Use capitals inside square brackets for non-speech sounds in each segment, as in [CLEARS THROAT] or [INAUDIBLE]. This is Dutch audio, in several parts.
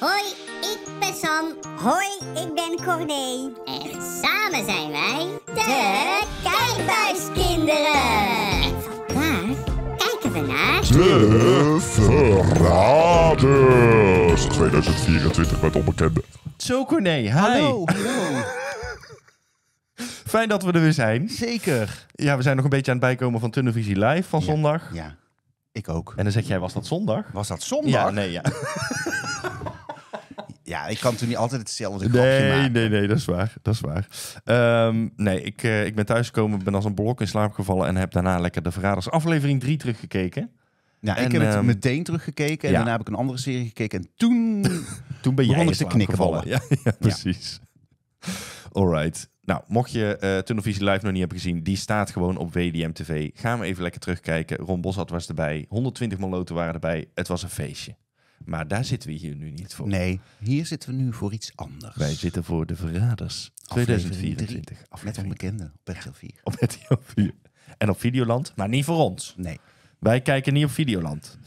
Hoi, ik ben Sam. Hoi, ik ben Corné. En samen zijn wij de Kijkbuiskinderen. vandaag kijken we naar... De Verraders 2024 met Onbekende. Zo Corné, [LAUGHS] Hallo. Fijn dat we er weer zijn. Zeker. Ja, we zijn nog een beetje aan het bijkomen van Tunnelvisie Live van zondag. Ja, ik ook. En dan zeg jij, was dat zondag? Was dat zondag? Ja, nee, ja. [LAUGHS] ja, ik kan toen niet altijd hetzelfde nee, maken. Nee, nee, dat is waar. Dat is waar. Ehm, nee, ik, eh, ik ben thuisgekomen, ben als een blok in slaap gevallen... en heb daarna lekker De Verraders aflevering 3 teruggekeken. Ja, ik heb het ehm, meteen teruggekeken. En daarna heb ik een andere serie gekeken. En toen, [LAUGHS] toen ben jij ik te knikken [LAUGHS] Ja, ja, precies. Ja. right. Nou, mocht je uh, Tunnelvisie Live nog niet hebben gezien, die staat gewoon op WDM TV. Ga we even lekker terugkijken. Ron Boshart was erbij. 120 maloten waren erbij. Het was een feestje. Maar daar zitten we hier nu niet voor. Nee, hier zitten we nu voor iets anders. Wij zitten voor De Verraders 2024. aflevering. Met onbekenden op RTL 4. [LAUGHS] Op RTL En op Videoland, maar niet voor ons. Nee. Wij kijken niet op Videoland.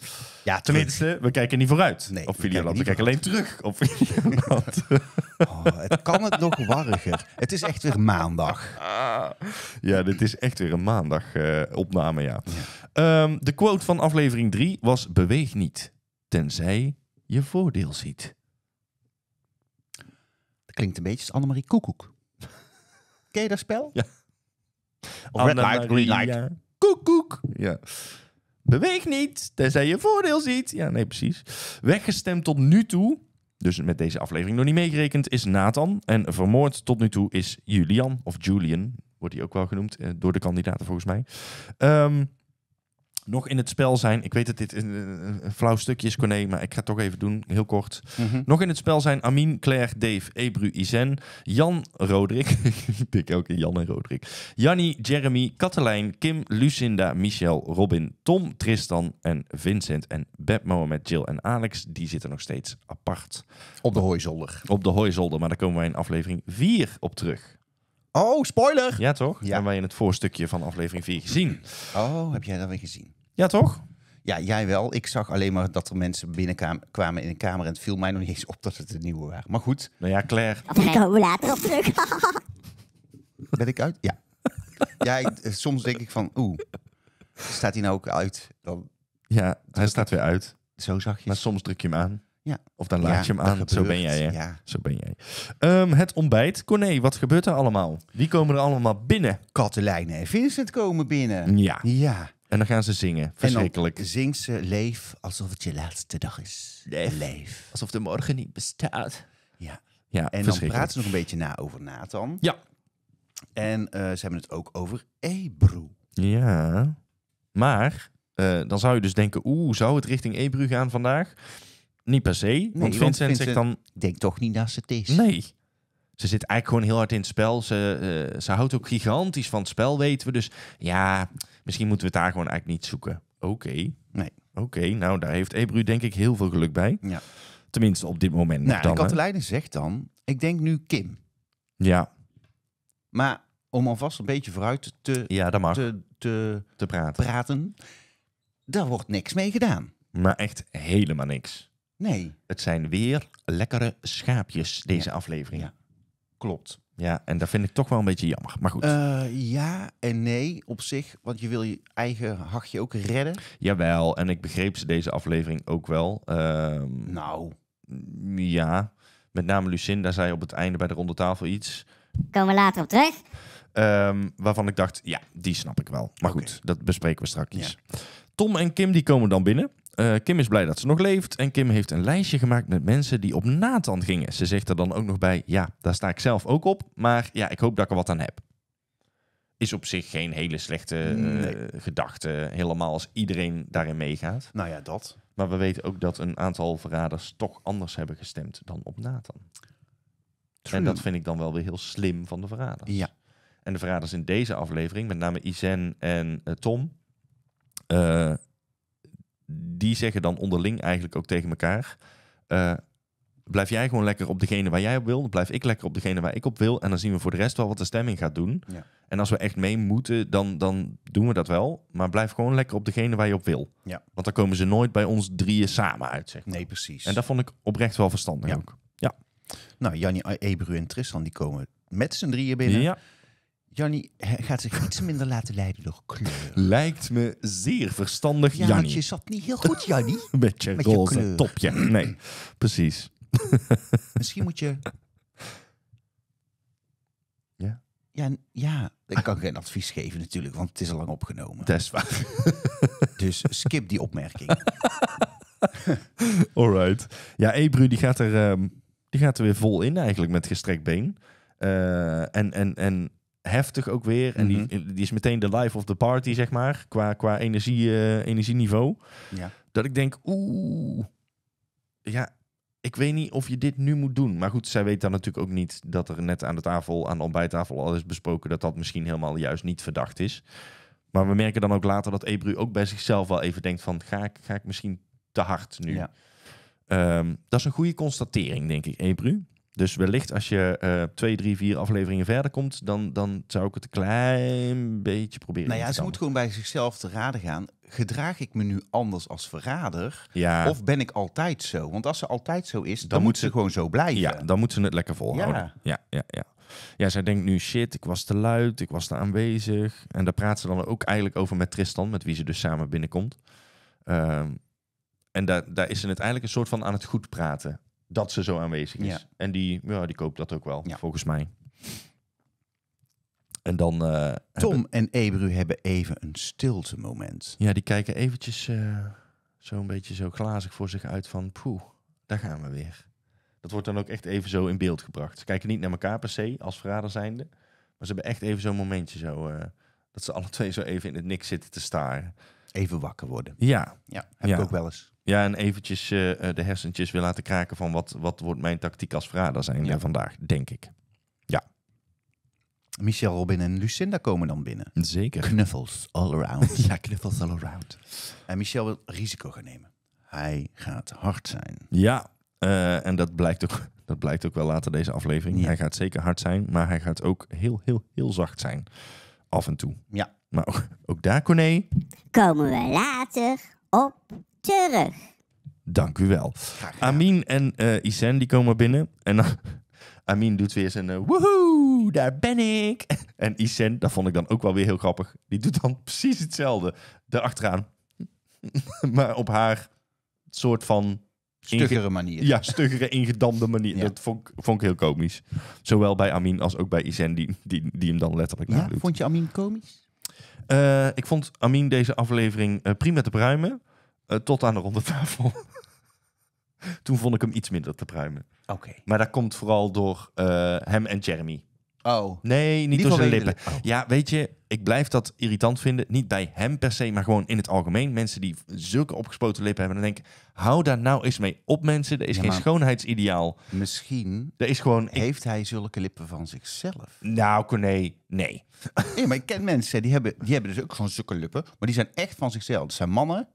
Ja, tenminste, we kijken niet vooruit nee, op Videoland. We kijken, we alleen terug op Videoland. [LAUGHS] oh, het kan het nog warriger. Het is echt weer maandag. Ah. ja, dit is echt weer een maandag eh, opname, ja. Ehm, de quote van aflevering 3 was beweeg niet tenzij je voordeel ziet. Dat klinkt een beetje als Annemarie Koekoek. [LAUGHS] Ken je dat spel? Ja. Of red light, green light. Koekoek. Ja. Beweeg niet, tenzij je voordeel ziet. Ja, nee, precies. Weggestemd tot nu toe, dus met deze aflevering nog niet meegerekend, is Nathan. En vermoord tot nu toe is Julian, of Julian, wordt hij ook wel genoemd, eh, door de kandidaten volgens mij. Um, nog in het spel zijn. Ik weet dat dit een, een, flauw stukje is, Corné, maar ik ga het toch even doen, heel kort. Mhm. Nog in het spel zijn Amin, Claire, Dave, Ebru, Izen, Jan, Roderick. [LAUGHS] ik denk ook Jan en Roderick. Janni, Jeremy, Katelijn, Kim, Lucinda, Michel, Robin, Tom, Tristan en Vincent. En Beb, Mohamed, Jill en Alex, die zitten nog steeds apart. Op de hooizolder. Op de hooizolder, maar daar komen wij in aflevering 4 op terug. Oh, spoiler! Ja, toch? Ja. Hebben wij in het voorstukje van aflevering 4 gezien. Oh, heb jij dat weer gezien? Ja, toch? Ja, jij wel. Ik zag alleen maar dat er mensen binnenkwamen in een kamer. En het viel mij nog niet eens op dat het de nieuwe waren. Maar goed. Nou ja, Claire. Daar komen we later op terug. [LAUGHS] ben ik uit? Ja. Eh, soms denk ik van, oeh, staat hij nou ook uit? Dan ja, hij staat weer uit. Zo zag je. Maar soms druk je hem aan. Ja. Of dan laat je hem aan. Zo ben jij. Hè? Zo ben jij. Ehm, het ontbijt. Corné, wat gebeurt er allemaal? Wie komen er allemaal binnen? Katelijne en Vincent komen binnen. Ja. Ja. En dan gaan ze zingen. Verschrikkelijk. zing ze leef alsof het je laatste dag is. Leef. Alsof de morgen niet bestaat. Ja. ja en dan praten ze nog een beetje na over Nathan. Ja. En eh, ze hebben het ook over Ebru. Ja. Maar eh, dan zou je dus denken, oeh, zou het richting Ebru gaan vandaag? Niet per se. want, Vincent, zegt dan... Ik denk toch niet dat ze het is. Nee. Ze zit eigenlijk gewoon heel hard in het spel. Ze, eh, ze houdt ook gigantisch van het spel, weten we. Dus ja, misschien moeten we het daar gewoon eigenlijk niet zoeken. Oké. Nee. Oké, nou daar heeft Ebru denk ik heel veel geluk bij. Ja. Tenminste, op dit moment. Nou, dan, Katelijne zegt dan, ik denk nu Kim. Ja. Maar om alvast een beetje vooruit te, ja, dat mag. te, te, te praten. praten, daar wordt niks mee gedaan. Maar echt helemaal niks. Nee. Het zijn weer lekkere schaapjes, deze aflevering. Ja. Klopt. Ja, en dat vind ik toch wel een beetje jammer. Maar goed. Eh, ja en nee op zich, want je wil je eigen hachje ook redden. Jawel, en ik begreep ze deze aflevering ook wel. Ehm, nou. Ja, met name Lucinda zei op het einde bij de ronde tafel iets. Komen we later op terug. Ehm, waarvan ik dacht, ja, die snap ik wel. Maar goed, dat bespreken we straks. Tom en Kim die komen dan binnen. Eh, Kim is blij dat ze nog leeft en Kim heeft een lijstje gemaakt met mensen die op Nathan gingen. Ze zegt er dan ook nog bij, ja, daar sta ik zelf ook op, maar ja, ik hoop dat ik er wat aan heb. Is op zich geen hele slechte eh, gedachte, helemaal als iedereen daarin meegaat. Nou ja, dat. Maar we weten ook dat een aantal verraders toch anders hebben gestemd dan op Nathan. En dat vind ik dan wel weer heel slim van de verraders. Ja. En de verraders in deze aflevering, met name Izen en eh, Tom, uh, die zeggen dan onderling eigenlijk ook tegen elkaar. Eh, blijf jij gewoon lekker op degene waar jij op wil. Dan blijf ik lekker op degene waar ik op wil. En dan zien we voor de rest wel wat de stemming gaat doen. Ja. En als we echt mee moeten, dan, dan doen we dat wel. Maar blijf gewoon lekker op degene waar je op wil. Ja. Want dan komen ze nooit bij ons drieën samen uit, zeg Nee, precies. En dat vond ik oprecht wel verstandig ook. Ja. Nou, Jannie, Ebru en Tristan, die komen met z'n drieën binnen. Ja. Janny gaat zich iets minder laten leiden door kleur. Lijkt me zeer verstandig, ja, je zat niet heel goed, Janny. [LAUGHS] Met je Met roze topje. Nee, precies. [LAUGHS] Misschien moet je... Ja? Ja, ja, ik kan geen advies geven natuurlijk, want het is al lang opgenomen. Dat is waar. [LAUGHS] dus skip die opmerking. right. Ja, Ebru die gaat, er, ehm, die gaat er weer vol in eigenlijk met gestrekt been. Eh, en, en, en heftig ook weer. En die, mhm. die is meteen de life of the party, zeg maar. Qua, qua energie, eh, energieniveau. Ja. Dat ik denk, oeh. Ja, ik weet niet of je dit nu moet doen. Maar goed, zij weet dan natuurlijk ook niet dat er net aan de tafel, aan de ontbijttafel al is besproken dat dat misschien helemaal juist niet verdacht is. Maar we merken dan ook later dat Ebru ook bij zichzelf wel even denkt van, ga ik, ga ik misschien te hard nu? Ja. Ehm, dat is een goede constatering, denk ik, Ebru. Dus wellicht als je eh, twee, drie, vier afleveringen verder komt, dan, dan zou ik het een klein beetje proberen. Nou ja, ze moet gewoon bij zichzelf te raden gaan. Gedraag ik me nu anders als verrader? Of ben ik altijd zo? Want als ze altijd zo is, dan, moet ze gewoon zo blijven. Ja, dan moet ze het lekker volhouden. Ja. ja, ja, ja. zij denkt nu shit, ik was te luid, ik was te aanwezig. En daar praat ze dan ook eigenlijk over met Tristan, met wie ze dus samen binnenkomt. Ehm, en daar, daar is ze uiteindelijk een soort van aan het goed praten dat ze zo aanwezig is. En die, ja, die koopt dat ook wel, volgens mij. En dan. Eh, Tom en Ebru hebben even een stilte moment. Ja, die kijken eventjes uh, eh, zo een beetje zo glazig voor zich uit van poeh, daar gaan we weer. Dat wordt dan ook echt even zo in beeld gebracht. Ze kijken niet naar elkaar per se als verrader zijnde. Maar ze hebben echt even zo'n momentje zo. Eh, dat ze alle twee zo even in het niks zitten te staren. Even wakker worden. Ja. Ja, heb ja. ik ook wel eens. Ja, en eventjes eh, eh, de hersentjes weer laten kraken van wat, wat wordt mijn tactiek als Frada zijn ja. vandaag, denk ik. Ja. Michel, Robin en Lucinda komen dan binnen. Zeker. Knuffels all around. [LAUGHS] ja, knuffels all around. En Michel wil risico gaan nemen. Hij gaat hard zijn. Ja, eh, en dat blijkt, ook, dat blijkt ook wel later deze aflevering. Hij gaat zeker hard zijn, maar hij gaat ook heel, heel, heel zacht zijn. Af en toe. Ja. Maar ook, daar, Corné. Komen we later op terug. Dank u wel. Amin en uh, Isen die komen binnen. En [LAUGHS] Amin doet weer zijn uh, woehoe, daar ben ik. [LAUGHS] En Isen, dat vond ik dan ook wel weer heel grappig. Die doet dan [LAUGHS] precies hetzelfde. Daarachteraan. maar op haar soort van... Stuggere manier. Ja, stuggere, ingedamde manier. Dat vond, vond ik heel komisch. Zowel bij Amin als ook bij Isen, die, die, die hem dan letterlijk ja, Vond je Amin komisch? Eh, ik vond Amin deze aflevering prima te pruimen. Eh, tot aan de ronde tafel. [LAUGHS] Toen vond ik hem iets minder te pruimen. Oké. Maar dat komt vooral door eh, hem en Jeremy. Oh. Nee, niet, door zijn lippen. Ja, weet je, ik blijf dat irritant vinden. Niet bij hem per se, maar gewoon in het algemeen. Mensen die zulke opgespoten lippen hebben, dan denk ik, hou daar nou eens mee op, mensen. Er is geen schoonheidsideaal. Misschien er is gewoon, heeft hij zulke lippen van zichzelf. Nou, nee, nee. Nee, maar ik ken mensen, die hebben, die hebben dus ook gewoon zulke lippen, maar die zijn echt van zichzelf. Dat zijn mannen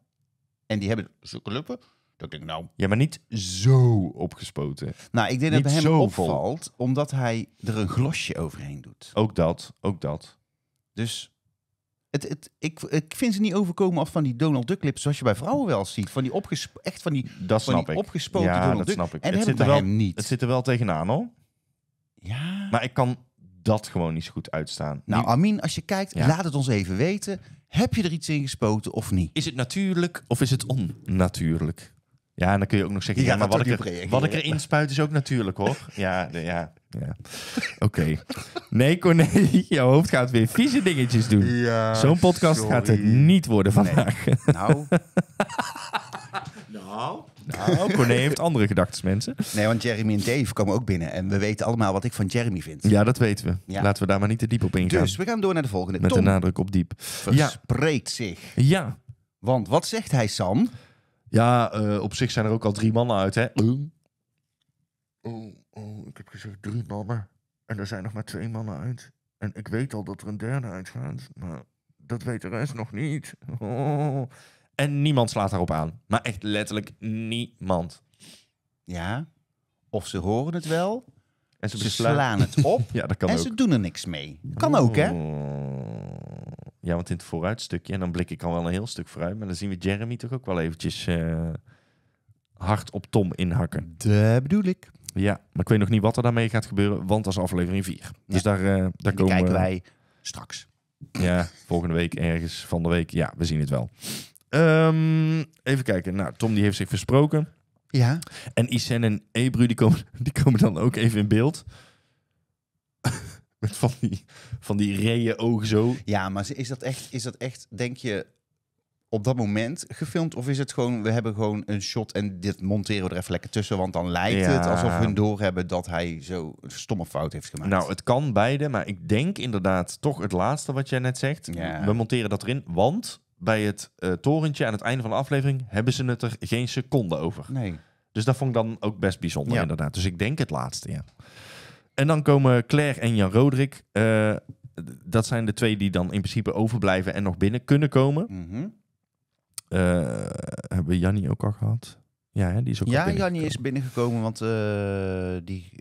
en die hebben zulke dus luppen. Dat ik nou... Ja, maar niet zo opgespoten. Nou, ik denk niet dat het hem opvalt, omdat hij er een glosje overheen doet. Ook dat, ook dat. Dus het, het, ik, ik vind ze niet overkomen af van die Donald Duck lips, zoals je bij vrouwen wel ziet. Van die echt van die, dat van die ik. opgespoten ja, Donald dat Snap ik. En het zit er wel, niet. Het zit er wel tegenaan hoor. Ja. Maar ik kan dat gewoon niet zo goed uitstaan. Nou, Amin, als je kijkt, laat het ons even weten. Heb je er iets in gespoten of niet? Is het natuurlijk of is het onnatuurlijk? Ja, en dan kun je ook nog zeggen, ja, maar wat ik, er, wat ik erin spuit is ook natuurlijk hoor. [LAUGHS] Ja, ja, ja. [LAUGHS] Oké. Nee, Corné, [LAUGHS] jouw hoofd gaat weer vieze dingetjes doen. Ja, Zo'n podcast gaat het niet worden vandaag. Nou. nou. Nou, [LAUGHS] Corné heeft andere gedachten, mensen. Nee, want Jeremy en Dave komen ook binnen. En we weten allemaal wat ik van Jeremy vind. Ja, dat weten we. Laten we daar maar niet te diep op ingaan. Dus we gaan door naar de volgende. Met Tom nadruk op diep. Verspreekt ja. zich. Ja. Want wat zegt hij, Sam? Ja, eh, op zich zijn er ook al drie mannen uit, hè? Oh. Oh, oh, oh, ik heb gezegd drie mannen. En er zijn nog maar twee mannen uit. En ik weet al dat er een derde uitgaat, maar dat weet de rest nog niet. Oh. En niemand slaat daarop aan. Maar echt letterlijk niemand. Ja, of ze horen het wel. En ze, slaan het op. [LAUGHS] ja, dat kan en ze doen er niks mee. Kan ook, hè? Ja, want in het vooruitstukje, en dan blik ik al wel een heel stuk vooruit, maar dan zien we Jeremy toch ook wel eventjes uh, hard op Tom inhakken. Dat bedoel ik. Ja, maar ik weet nog niet wat er daarmee gaat gebeuren, want dat is aflevering 4. Dus daar, uh, daar komen kijken wij straks. Ja, volgende week ergens van de week. Ja, we zien het wel. Ehm, even kijken. Nou, Tom die heeft zich versproken. Ja. En Isen en Ebru die komen, [LAUGHS] die komen dan ook even in beeld. [LAUGHS] Met van die, van die reeën ogen zo. Ja, maar is dat, echt, is dat echt, denk je, op dat moment gefilmd? Of is het gewoon, we hebben gewoon een shot en dit monteren we er even lekker tussen? Want dan lijkt het alsof hun doorhebben dat hij zo stomme fout heeft gemaakt. Nou, het kan beide, maar ik denk inderdaad toch het laatste wat jij net zegt. We monteren dat erin, want bij het eh, torentje aan het einde van de aflevering hebben ze het er geen seconde over. Nee. Dus dat vond ik dan ook best bijzonder, inderdaad. Dus ik denk het laatste, ja. En dan komen Claire en Jan Roderick. Eh, dat zijn de twee die dan in principe overblijven en nog binnen kunnen komen. Mhm. Eh, hebben we Jannie ook al gehad? Ja, hè? die is ook Ja, Jannie is binnengekomen, want die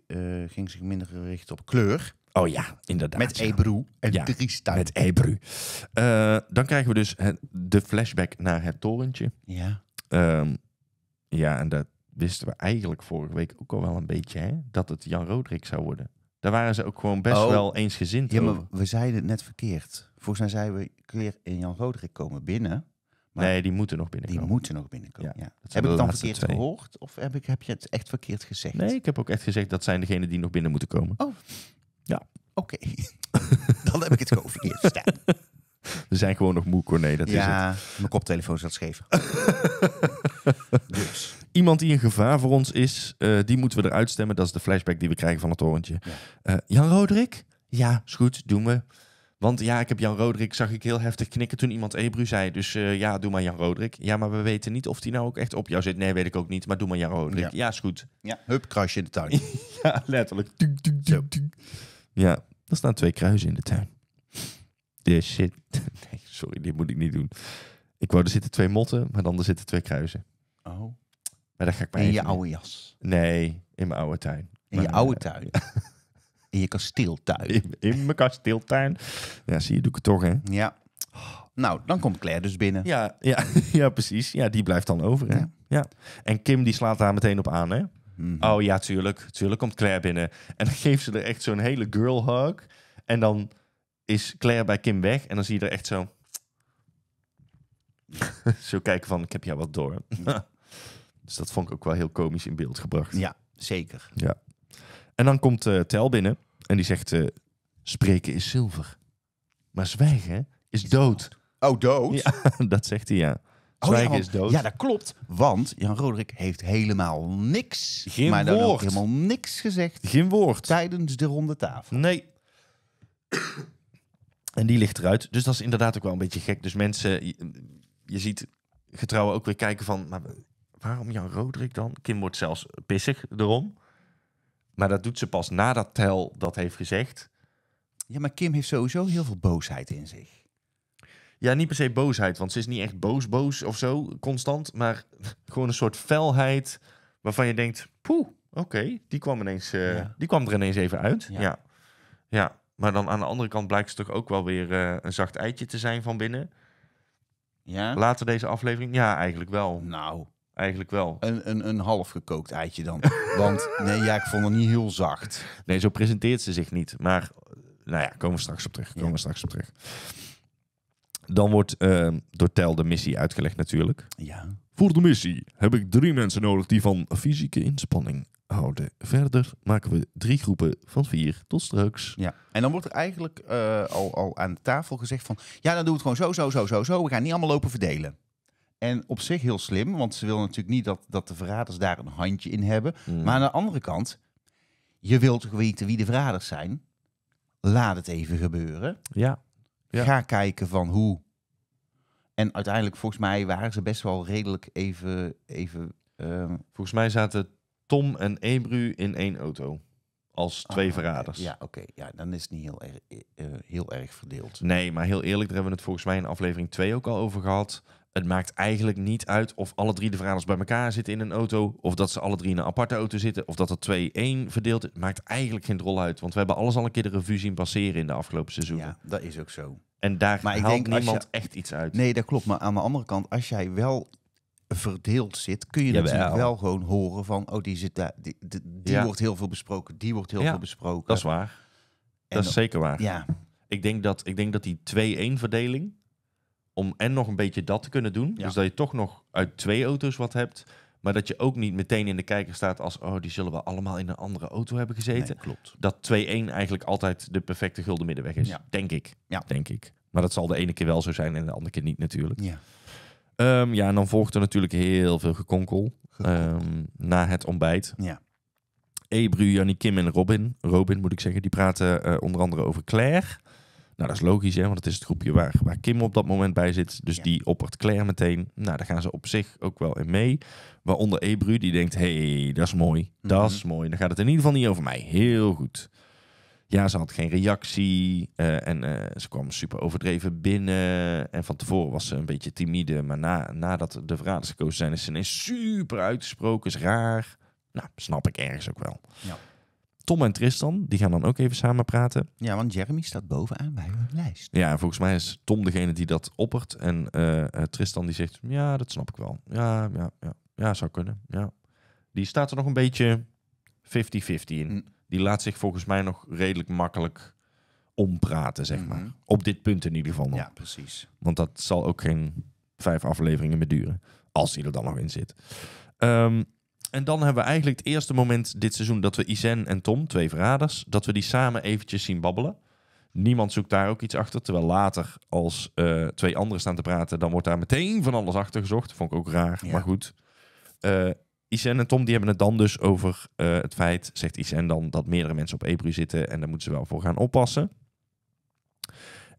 ging zich minder gericht op kleur. Oh ja, inderdaad. Met ja. Ebru en ja, Driesta. Met Ebru. Uh, dan krijgen we dus het, de flashback naar het torentje. Ja. Ehm, ja, en dat wisten we eigenlijk vorige week ook al wel een beetje, hè? Dat het Jan Roderick zou worden. Daar waren ze ook gewoon best oh. wel eensgezind Ja, maar we zeiden het net verkeerd. Volgens zeiden we, Kleer en Jan Roderick komen binnen. Maar nee, die moeten nog binnenkomen. Die moeten nog binnenkomen, ja. Heb ik dan verkeerd gehoord? Of heb, ik, heb je het echt verkeerd gezegd? Nee, ik heb ook echt gezegd dat zijn degenen die nog binnen moeten komen. Oh. Ja. Oké. [LAUGHS] Dan heb ik het geoefeneerd [LAUGHS] We zijn gewoon nog moe, Corné. Dat ja, is het. mijn koptelefoon zat scheef. [LAUGHS] dus. Iemand die een gevaar voor ons is, eh, die moeten we eruit stemmen. Dat is de flashback die we krijgen van het torentje. Eh, Jan Roderick? Ja, is goed, doen we. Want ja, ik heb Jan Roderick, zag ik heel heftig knikken toen iemand Ebru zei. Dus eh, ja, doe maar Jan Roderick. Ja, maar we weten niet of die nou ook echt op jou zit. Nee, weet ik ook niet, maar doe maar Jan Roderick. Ja, is goed. Ja, hup, kruisje in de tuin. ja, letterlijk. Ja, er staan twee kruisen in de tuin. De shit. [LAUGHS] Nee, sorry, dit moet ik niet doen. Ik wou, er zitten twee motten, maar dan er zitten twee kruisen. Oh. Maar daar ga ik maar In je oude jas? Nee, in mijn oude tuin. In je oude eh, tuin? [LAUGHS] In je kasteeltuin? In, mijn kasteeltuin. Ja, zie je, doe ik het toch, hè? Ja. Nou, dan komt Claire dus binnen. Ja, ja, [LAUGHS] ja precies. Ja, die blijft dan over, hè? Ja. ja. En Kim die slaat daar meteen op aan, hè? Mhm. Oh ja, tuurlijk. Tuurlijk komt Claire binnen. En dan [LAUGHS] geeft ze er echt zo'n hele girl hug. En dan is Claire bij Kim weg. En dan zie je er echt zo... [LAUGHS] zo kijken van, ik heb jou wat door. [LAUGHS] dus dat vond ik ook wel heel komisch in beeld gebracht. Ja, zeker. Ja. En dan komt eh, Tel binnen. En die zegt, eh, spreken is zilver. Maar zwijgen is, dood. dood. Oh, dood? Ja, dat zegt hij, ja. Oh ja, dat klopt. Want Jan Roderick heeft helemaal niks. Geen maar woord. helemaal niks gezegd. Geen woord. Tijdens de ronde tafel. Nee. en die ligt eruit. Dus dat is inderdaad ook wel een beetje gek. Dus mensen, je, ziet getrouwen ook weer kijken van... Maar waarom Jan Roderick dan? Kim wordt zelfs pissig erom. Maar dat doet ze pas nadat Tel dat heeft gezegd. Ja, maar Kim heeft sowieso heel veel boosheid in zich. Ja, niet per se boosheid, want ze is niet echt boos-boos of zo, constant. Maar [LAUGHS] gewoon een soort felheid waarvan je denkt, poeh, oké, die kwam ineens, eh, die kwam er ineens even uit. Ja. ja. maar dan aan de andere kant blijkt ze toch ook wel weer eh, een zacht eitje te zijn van binnen. Ja. Later deze aflevering? Ja, eigenlijk wel. Nou. Eigenlijk wel. Een, een, een half gekookt eitje dan. [LAUGHS] Want nee, ja, ik vond het niet heel zacht. Nee, zo presenteert ze zich niet. Maar nou ja, komen we straks op terug. Komen we straks op terug. Dan wordt ehm, door Tel de missie uitgelegd natuurlijk. Ja. Voor de missie heb ik drie mensen nodig die van fysieke inspanning houden. Verder maken we drie groepen van vier. Tot straks. Ja. En dan wordt er eigenlijk eh, al, al aan de tafel gezegd van... ja, dan doen we het gewoon zo, zo, zo, zo, zo. We gaan niet allemaal lopen verdelen. En op zich heel slim, want ze willen natuurlijk niet dat, dat de verraders daar een handje in hebben. Mm. Maar aan de andere kant, je wilt weten wie de verraders zijn? Laat het even gebeuren. Ja. Ja. Ga kijken van hoe. En uiteindelijk, volgens mij, waren ze best wel redelijk even. even ehm, Volgens mij zaten Tom en Ebru in één auto. Als twee oh, verraders. Ja, oké. Ja, dan is het niet heel erg, eh, heel erg verdeeld. Nee, maar heel eerlijk, daar hebben we het volgens mij in aflevering 2 ook al over gehad. Het maakt eigenlijk niet uit of alle drie de verraders bij elkaar zitten in een auto. Of dat ze alle drie in een aparte auto zitten. Of dat er 2-1 verdeeld is. Maakt eigenlijk geen rol uit. Want we hebben alles al een keer de revue zien passeren in de afgelopen seizoenen. Ja, dat is ook zo. En daar maar haalt niemand echt iets uit. Nee, dat klopt. Maar aan de andere kant, als jij wel verdeeld zit, kun je natuurlijk wel. gewoon horen van, oh, die zit daar, die, die, wordt heel veel besproken, die wordt heel veel besproken. Dat is waar. dat is zeker waar. Ja. Ik denk dat, ik denk dat die 2-1 verdeling, om en nog een beetje dat te kunnen doen. Dus dat je toch nog uit twee auto's wat hebt. Maar dat je ook niet meteen in de kijker staat als... oh, die zullen we allemaal in een andere auto hebben gezeten. klopt. Dat 2-1 eigenlijk altijd de perfecte gulden middenweg is. Denk ik. Ja. Denk ik. Maar dat zal de ene keer wel zo zijn en de andere keer niet natuurlijk. Ja. Ehm, ja, en dan volgt er natuurlijk heel veel gekonkel. Ehm, na het ontbijt. Ja. Ebru, Jannie, Kim en Robin. Robin moet ik zeggen, die praten eh, onder andere over Claire. Nou, dat is logisch, hè, want het is het groepje waar, Kim op dat moment bij zit. Dus die oppert Claire meteen. Nou, daar gaan ze op zich ook wel in mee. Waaronder Ebru, die denkt, hey, dat is mooi, dat mhm. is mooi. Dan gaat het in ieder geval niet over mij. Heel goed. Ja, ze had geen reactie eh, en eh, ze kwam super overdreven binnen. En van tevoren was ze een beetje timide, maar na, nadat de verraders gekozen zijn, is ze ineens super uitgesproken, is raar. Nou, snap ik ergens ook wel. Ja. Tom en Tristan, die gaan dan ook even samen praten. Ja, want Jeremy staat bovenaan bij hun lijst. Ja, volgens mij is Tom degene die dat oppert. En eh, eh, Tristan die zegt, ja, dat snap ik wel. Ja, ja, ja. ja zou kunnen. Ja. Die staat er nog een beetje 50-50 in. Mm. Die laat zich volgens mij nog redelijk makkelijk ompraten, zeg maar. Mhm. Op dit punt in ieder geval nog. Ja, precies. Want dat zal ook geen vijf afleveringen meer duren. Als hij er dan nog in zit. Ehm, en dan hebben we eigenlijk het eerste moment dit seizoen dat we Izen en Tom, twee verraders, dat we die samen eventjes zien babbelen. Niemand zoekt daar ook iets achter. Terwijl later, als eh, twee anderen staan te praten, dan wordt daar meteen van alles achter gezocht. Vond ik ook raar, maar goed. Uh, en Tom die hebben het dan dus over eh, het feit, zegt Isen dan, dat meerdere mensen op Ebru zitten en daar moeten ze wel voor gaan oppassen.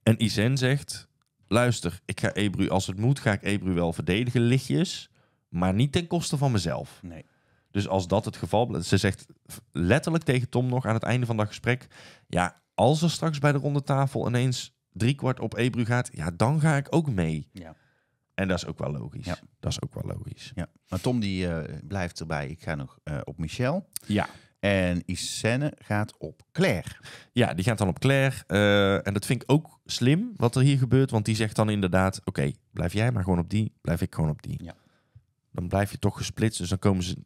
En Isen zegt, luister, ik ga Ebru, als het moet, ga ik Ebru wel verdedigen, lichtjes, maar niet ten koste van mezelf. Nee. Dus als dat het geval... Ze zegt letterlijk tegen Tom nog aan het einde van dat gesprek... Ja, als er straks bij de ronde tafel ineens driekwart op Ebru gaat... Ja, dan ga ik ook mee. Ja. En dat is ook wel logisch. Ja. Dat is ook wel logisch. Ja. Maar Tom die eh, blijft erbij. Ik ga nog eh, op Michel. Ja. En Isenne gaat op Claire. Ja, die gaat dan op Claire. Eh, en dat vind ik ook slim wat er hier gebeurt. Want die zegt dan inderdaad: Oké, blijf jij maar gewoon op die, blijf ik gewoon op die. Ja. Dan blijf je toch gesplitst. Dus dan komen ze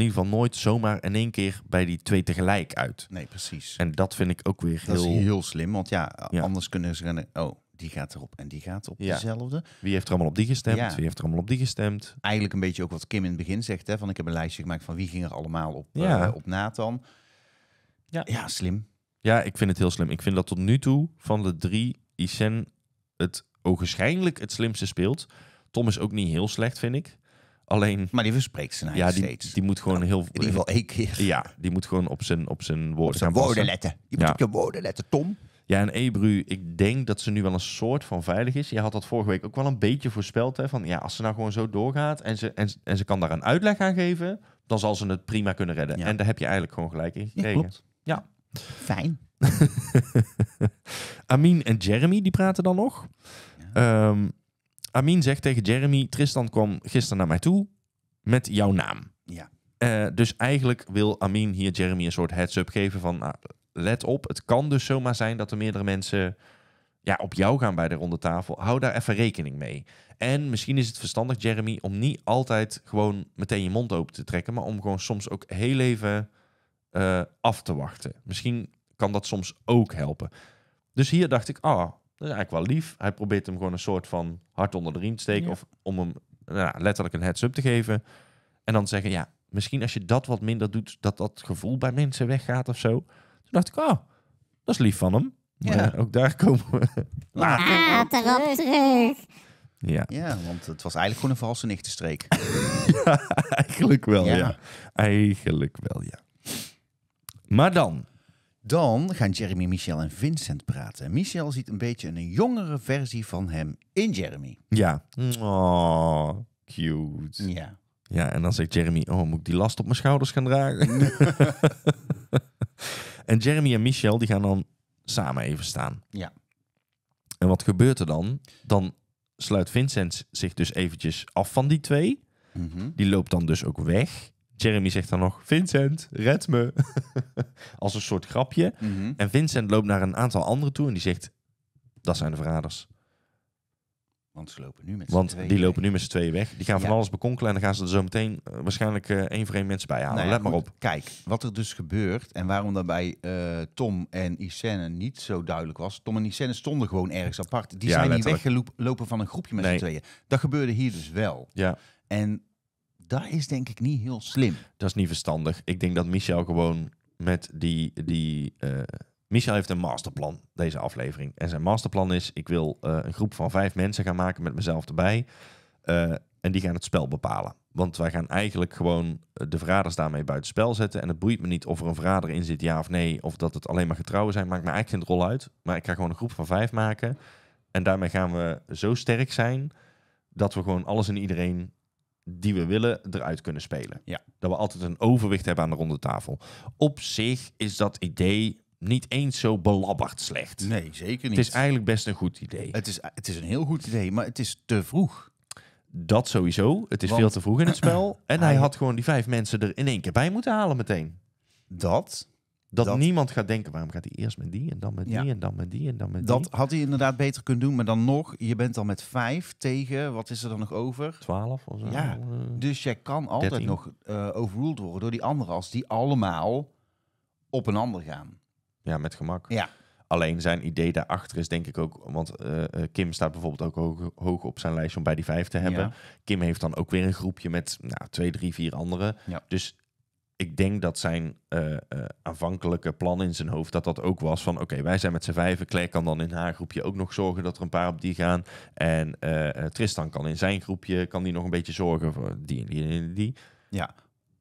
in ieder geval nooit zomaar in één keer bij die twee tegelijk uit. Nee, precies. En dat vind ik ook weer heel... Dat is heel slim, want ja, anders kunnen ze rennen. Oh, die gaat erop en die gaat op ja. dezelfde. Wie heeft er allemaal op die gestemd? Wie heeft er allemaal op die gestemd? Eigenlijk een beetje ook wat Kim in het begin zegt, hè, van ik heb een lijstje gemaakt van wie ging er allemaal op, ja. Eh, op Nathan. Ja. ja, slim. Ja, ik vind het heel slim. Ik vind dat tot nu toe van de drie Isen het ogenschijnlijk het slimste speelt. Tom is ook niet heel slecht, vind ik. Alleen, maar die verspreekt ze nou ja, die, Die moet gewoon nou, heel... In ieder geval één keer. Ja, die moet gewoon op zijn, op zijn woorden op zijn woorden letten. Je ja. moet op je woorden letten, Tom. Ja, en Ebru, ik denk dat ze nu wel een soort van veilig is. Je had dat vorige week ook wel een beetje voorspeld. Hè, van ja, als ze nou gewoon zo doorgaat en ze, en, en ze kan daar een uitleg aan geven, dan zal ze het prima kunnen redden. En daar heb je eigenlijk gewoon gelijk in gekregen. Ja, klopt. ja. Fijn. [LAUGHS] Amin en Jeremy, die praten dan nog. Ja. Ehm, Amin zegt tegen Jeremy: Tristan kwam gisteren naar mij toe met jouw naam. Ja. Eh, dus eigenlijk wil Amin hier Jeremy een soort heads-up geven van... Nou, let op, het kan dus zomaar zijn dat er meerdere mensen ja, op jou gaan bij de ronde tafel. Hou daar even rekening mee. En misschien is het verstandig, Jeremy, om niet altijd gewoon meteen je mond open te trekken... maar om gewoon soms ook heel even eh, af te wachten. Misschien kan dat soms ook helpen. Dus hier dacht ik, ah, dat is eigenlijk wel lief. Hij probeert hem gewoon een soort van hart onder de riem te steken. Of om hem nou, letterlijk een heads-up te geven. En dan zeggen, ja, misschien als je dat wat minder doet, dat dat gevoel bij mensen weggaat of zo. Toen dacht ik, oh, dat is lief van hem. ja. Eh, ook daar komen we [LAUGHS] later, later op terug. Ja. ja, want het was eigenlijk gewoon een valse nichtenstreek. [LAUGHS] ja, eigenlijk wel, ja. Eigenlijk wel, ja. Maar dan, dan gaan Jeremy, Michel en Vincent praten. Michel ziet een beetje een jongere versie van hem in Jeremy. Ja. Oh, cute. Ja. Ja, en dan zegt Jeremy, oh, moet ik die last op mijn schouders gaan dragen? [LAUGHS] [LAUGHS] en Jeremy en Michel, die gaan dan samen even staan. Ja. En wat gebeurt er dan? Dan sluit Vincent zich dus eventjes af van die twee. Mhm. Die loopt dan dus ook weg. Jeremy zegt dan nog: Vincent, red me. [LAUGHS] Als een soort grapje. Mhm. En Vincent loopt naar een aantal anderen toe en die zegt: Dat zijn de verraders. Want ze lopen nu met Want die lopen nu met z'n tweeën weg. Die gaan van alles bekonkelen en dan gaan ze er zo meteen eh, waarschijnlijk eh, één voor één mensen bij halen. Nou Let maar op. Kijk, wat er dus gebeurt en waarom dat bij eh, Tom en Isenne niet zo duidelijk was. Tom en Isenne stonden gewoon ergens apart. Die zijn niet weggelopen van een groepje met z'n tweeën. Dat gebeurde hier dus wel. Ja. En dat is denk ik niet heel slim. Dat is niet verstandig. Ik denk dat Michel gewoon met die... die uh, Michel heeft een masterplan, deze aflevering. En zijn masterplan is, ik wil eh, een groep van vijf mensen gaan maken met mezelf erbij. Eh, en die gaan het spel bepalen. Want wij gaan eigenlijk gewoon de verraders daarmee buiten spel zetten. En het boeit me niet of er een verrader in zit, ja of nee. Of dat het alleen maar getrouwen zijn. Maakt me eigenlijk geen rol uit. Maar ik ga gewoon een groep van vijf maken. En daarmee gaan we zo sterk zijn dat we gewoon alles en iedereen die we willen eruit kunnen spelen. Ja. Dat we altijd een overwicht hebben aan de ronde tafel. Op zich is dat idee niet eens zo belabberd slecht. Nee, zeker niet. Het is eigenlijk best een goed idee. Het is, het is een heel goed idee, maar het is te vroeg. Dat sowieso. Het is veel te vroeg in het spel. [CLEARS THROAT] en hij had gewoon die vijf mensen er in één keer bij moeten halen meteen. Dat. Dat, niemand gaat denken, waarom gaat hij eerst met die en dan met die en dan met die en dan met die. Dat had hij inderdaad beter kunnen doen, maar dan nog, je bent al met vijf tegen, wat is er dan nog over? Twaalf of zo. Ja, eh, dus jij kan altijd nog uh, overruled worden door die anderen als die allemaal op een ander gaan. Ja, met gemak. Ja. Alleen zijn idee daarachter is denk ik ook, want eh, Kim staat bijvoorbeeld ook hoog, op zijn lijstje om bij die vijf te hebben. Kim heeft dan ook weer een groepje met nou, twee, drie, vier anderen. Ja. Dus ik denk dat zijn eh, eh, aanvankelijke plan in zijn hoofd, dat dat ook was van oké, wij zijn met z'n vijven. Claire kan dan in haar groepje ook nog zorgen dat er een paar op die gaan. En eh, Tristan kan in zijn groepje, kan die nog een beetje zorgen voor die en die en die. Ja,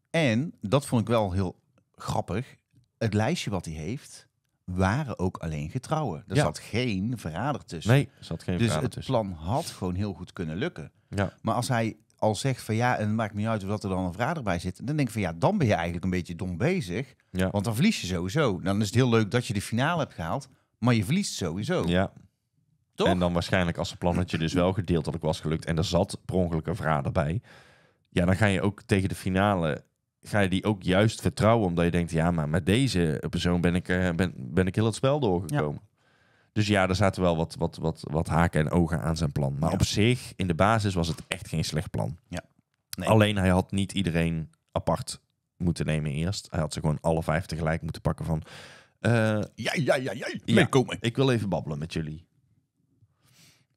en dat vond ik wel heel grappig. Het lijstje wat hij heeft, waren ook alleen getrouwen. Er zat geen verrader tussen. Nee, er zat geen dus verrader tussen. Dus het plan had gewoon heel goed kunnen lukken. Ja. Maar als hij al zegt van ja, en het maakt niet uit of dat er dan een vraag bij zit, dan denk ik van ja, dan ben je eigenlijk een beetje dom bezig. Want dan verlies je sowieso. Dan is het heel leuk dat je de finale hebt gehaald, maar je verliest sowieso. Ja. Toch? En dan waarschijnlijk als het plannetje dus wel gedeeltelijk was gelukt en er zat per ongeluk een vraag bij. Ja, dan ga je ook tegen de finale, ga je die ook juist vertrouwen, omdat je denkt, ja, maar met deze persoon ben ik, eh, ben, ben ik heel het spel doorgekomen. Dus ja, er zaten wel wat, wat, wat, wat haken en ogen aan zijn plan. Maar op zich, in de basis, was het echt geen slecht plan. Ja. Nee. Alleen hij had niet iedereen apart moeten nemen eerst. Hij had ze gewoon alle vijf tegelijk moeten pakken van... Uh, ja, ja, ja, ja, ja. komen. Ik wil even babbelen met jullie.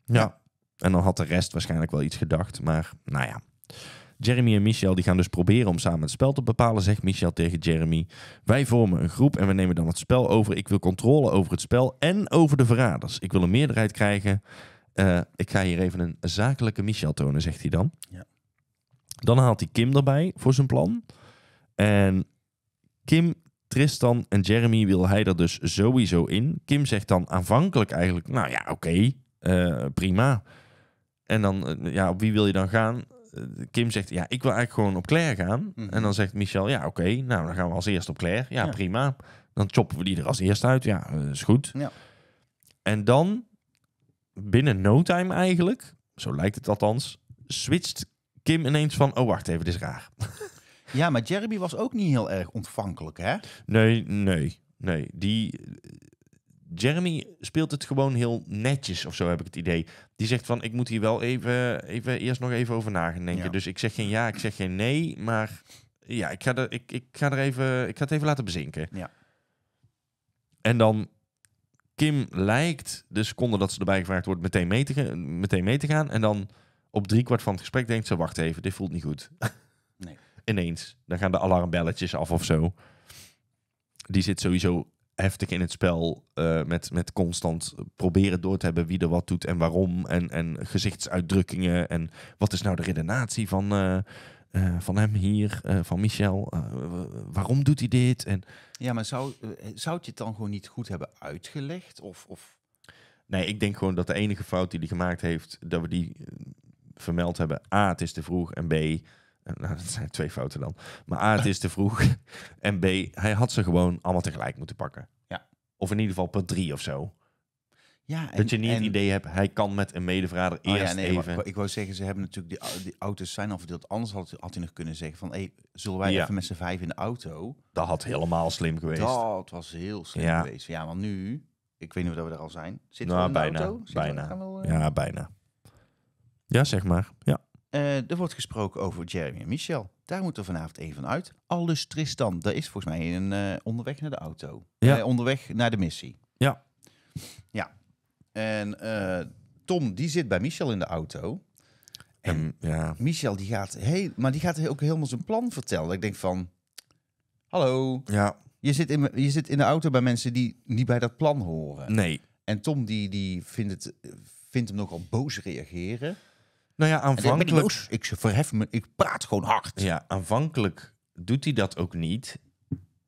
ja. En dan had de rest waarschijnlijk wel iets gedacht. Maar nou ja. Jeremy en Michel die gaan dus proberen om samen het spel te bepalen, zegt Michel tegen Jeremy. Wij vormen een groep en we nemen dan het spel over. Ik wil controle over het spel en over de verraders. Ik wil een meerderheid krijgen. Eh, ik ga hier even een zakelijke Michel tonen, zegt hij dan. Ja. Dan haalt hij Kim erbij voor zijn plan. En Kim, Tristan en Jeremy wil hij er dus sowieso in. Kim zegt dan aanvankelijk eigenlijk, nou ja, oké, eh, prima. En dan, eh, ja, op wie wil je dan gaan? Kim zegt, ja, ik wil eigenlijk gewoon op Claire gaan. Mhm. En dan zegt Michel, ja, oké, nou dan gaan we als eerst op Claire. Ja, prima. Dan choppen we die er als eerst uit. Ja, eh, is goed. Ja. En dan, binnen no time eigenlijk, zo lijkt het althans, switcht Kim ineens van, oh wacht even, dit is raar. Ja, maar Jeremy was ook niet heel erg ontvankelijk, hè? Nee, nee, nee. Die, Jeremy speelt het gewoon heel netjes of zo heb ik het idee. Die zegt van ik moet hier wel even, even eerst nog even over nadenken. Ja. Dus ik zeg geen ja, ik zeg geen nee, maar ja, ik ga er, ik, ik ga er even, ik ga het even laten bezinken. Ja. En dan Kim lijkt de seconde dat ze erbij gevraagd wordt meteen mee te, meteen mee te gaan. En dan op kwart van het gesprek denkt ze, wacht even, dit voelt niet goed. Nee. [LAUGHS] Ineens, dan gaan de alarmbelletjes af of zo. Die zit sowieso heftig in het spel. Eh, met, met constant proberen door te hebben wie er wat doet en waarom. En, en gezichtsuitdrukkingen. En wat is nou de redenatie van, eh, eh, van hem hier, van Michel? waarom doet hij dit? En... Ja, maar zou, zou het je het dan gewoon niet goed hebben uitgelegd? Of, of... Nee, ik denk gewoon dat de enige fout die hij gemaakt heeft, dat we die vermeld hebben. A, het is te vroeg. En B, [LAUGHS] Nou, dat zijn twee fouten dan. Maar A, het is te vroeg. [LAUGHS] En B, hij had ze gewoon allemaal tegelijk moeten pakken. Ja. Of in ieder geval per drie of zo. Ja, dat je niet en, het idee hebt, hij kan met een medeverrader oh eerst ja, nee, even... Ik, wou zeggen, ze hebben natuurlijk die, auto's zijn al verdeeld. Anders had, hij nog kunnen zeggen van, hey, zullen wij even met z'n vijf in de auto? Dat had helemaal slim geweest. Dat was heel slim geweest. Ja, want nu, ik weet niet of we er al zijn. Zitten nou, in bijna, auto? bijna. Ja, bijna. Ja, zeg maar. Ja. Eh, er wordt gesproken over Jeremy en Michel. Daar moeten we vanavond even van uit. Alles Tristan, Daar is volgens mij een, eh, onderweg naar de auto. Ja. Eh, onderweg naar de missie. Ja. Ja. En Tom, die zit bij Michel in de auto. En, ehm, ja. Michel, die gaat, heel, maar die gaat ook helemaal zijn plan vertellen. Ik denk van, hallo. Ja. Je zit, in, je zit in de auto bij mensen die niet bij dat plan horen. Nee. En Tom, die, die vindt, het, vindt hem nogal boos reageren. Nou ja, aanvankelijk... Ik, verhef me, ik praat gewoon hard. Ja, aanvankelijk doet hij dat ook niet.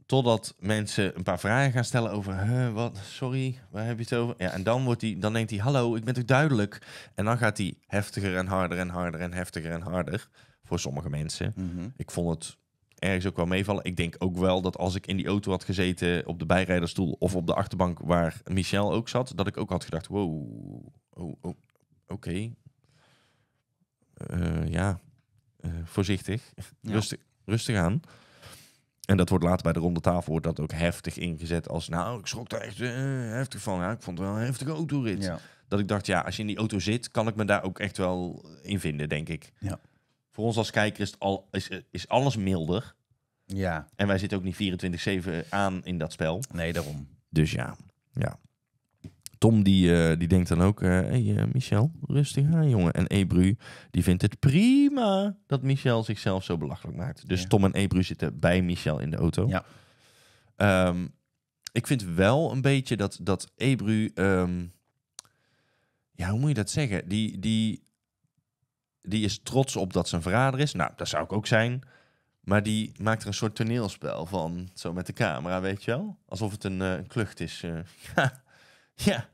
Totdat mensen een paar vragen gaan stellen over... wat, sorry, waar heb je het over? Ja, en dan, wordt hij, dan denkt hij, hallo, ik ben toch duidelijk? En dan gaat hij heftiger en harder en harder en heftiger en harder. Voor sommige mensen. Mhm. Ik vond het ergens ook wel meevallen. Ik denk ook wel dat als ik in die auto had gezeten op de bijrijderstoel of op de achterbank waar Michel ook zat, dat ik ook had gedacht: wow, oh, oh, oké, eh, ja, eh, voorzichtig, [LAUGHS] Rustig, rustig aan. En dat wordt later bij de ronde tafel wordt dat ook heftig ingezet als... Nou, ik schrok daar echt eh, heftig van. Ja, ik vond het wel een heftige autorit. Dat ik dacht, ja, als je in die auto zit, kan ik me daar ook echt wel in vinden, denk ik. Ja. Voor ons als kijker is, al, is, is alles milder. Ja. En wij zitten ook niet 24-7 aan in dat spel. Nee, daarom. Dus ja, ja. Tom die, eh, die denkt dan ook, eh, hey, eh, Michel, rustig aan jongen. En Ebru die vindt het prima dat Michel zichzelf zo belachelijk maakt. Dus Tom en Ebru zitten bij Michel in de auto. Ja. Ehm, ik vind wel een beetje dat, dat Ebru, ehm, ja hoe moet je dat zeggen, die, die, die is trots op dat zijn verrader is. Nou, dat zou ik ook zijn. Maar die maakt er een soort toneelspel van, zo met de camera, weet je wel? Alsof het een, een klucht is. [LAUGHS] Ja.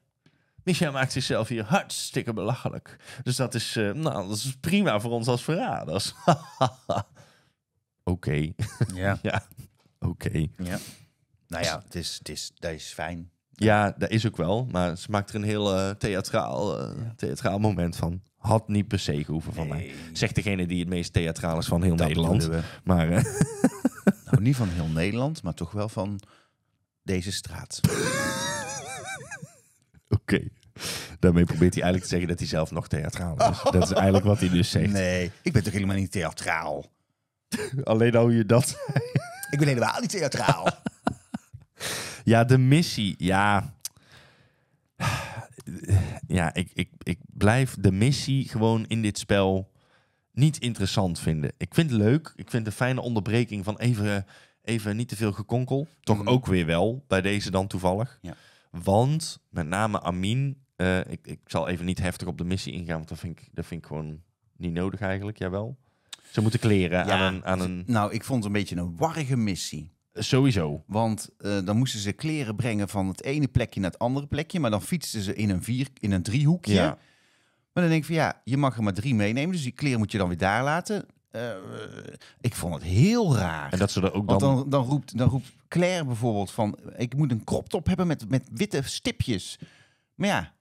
Micha maakt zichzelf hier hartstikke belachelijk. Dus dat is, eh, nou, dat is prima voor ons als verraders. [LAUGHS] Oké. Ja. [LAUGHS] ja. Oké. Ja. Nou ja, het is, het is, dat is fijn. Ja, dat is ook wel. Maar ze maakt er een heel eh, theatraal, eh, theatraal moment van. Had niet per se gehoeven van mij. Zegt degene die het meest theatraal is van heel Nederland. Maar, [LAUGHS] nou, niet van heel Nederland, maar toch wel van deze straat okay. Daarmee probeert hij eigenlijk te zeggen dat hij zelf nog theatraal is. Dat is eigenlijk wat hij dus zegt. Nee, ik ben toch helemaal niet theatraal? [LAUGHS] Alleen al je dat Ik ben helemaal niet theatraal. [LAUGHS] ja, de missie. Ja. Ja, ik, ik, ik blijf de missie gewoon in dit spel niet interessant vinden. Ik vind het leuk. Ik vind de fijne onderbreking van even, even niet te veel gekonkel. Toch mhm. ook weer wel, bij deze dan toevallig. Ja. Want met name Amin, eh, ik, ik zal even niet heftig op de missie ingaan, want dat vind ik, vind ik gewoon niet nodig eigenlijk, jawel. Ze moeten kleren aan, een, aan een... Nou, ik vond het een beetje een warrige missie. Sowieso. Want eh, dan moesten ze kleren brengen van het ene plekje naar het andere plekje. Maar dan fietsten ze in een, vier, in een driehoekje. Ja. Maar dan denk ik van ja, je mag er maar drie meenemen. Dus die kleren moet je dan weer daar laten. Eh, eh, ik vond het heel raar. En dat ze er ook dan... dan... dan, roept, dan roept Claire bijvoorbeeld van... ik moet een crop top hebben met, met witte stipjes. Maar ja,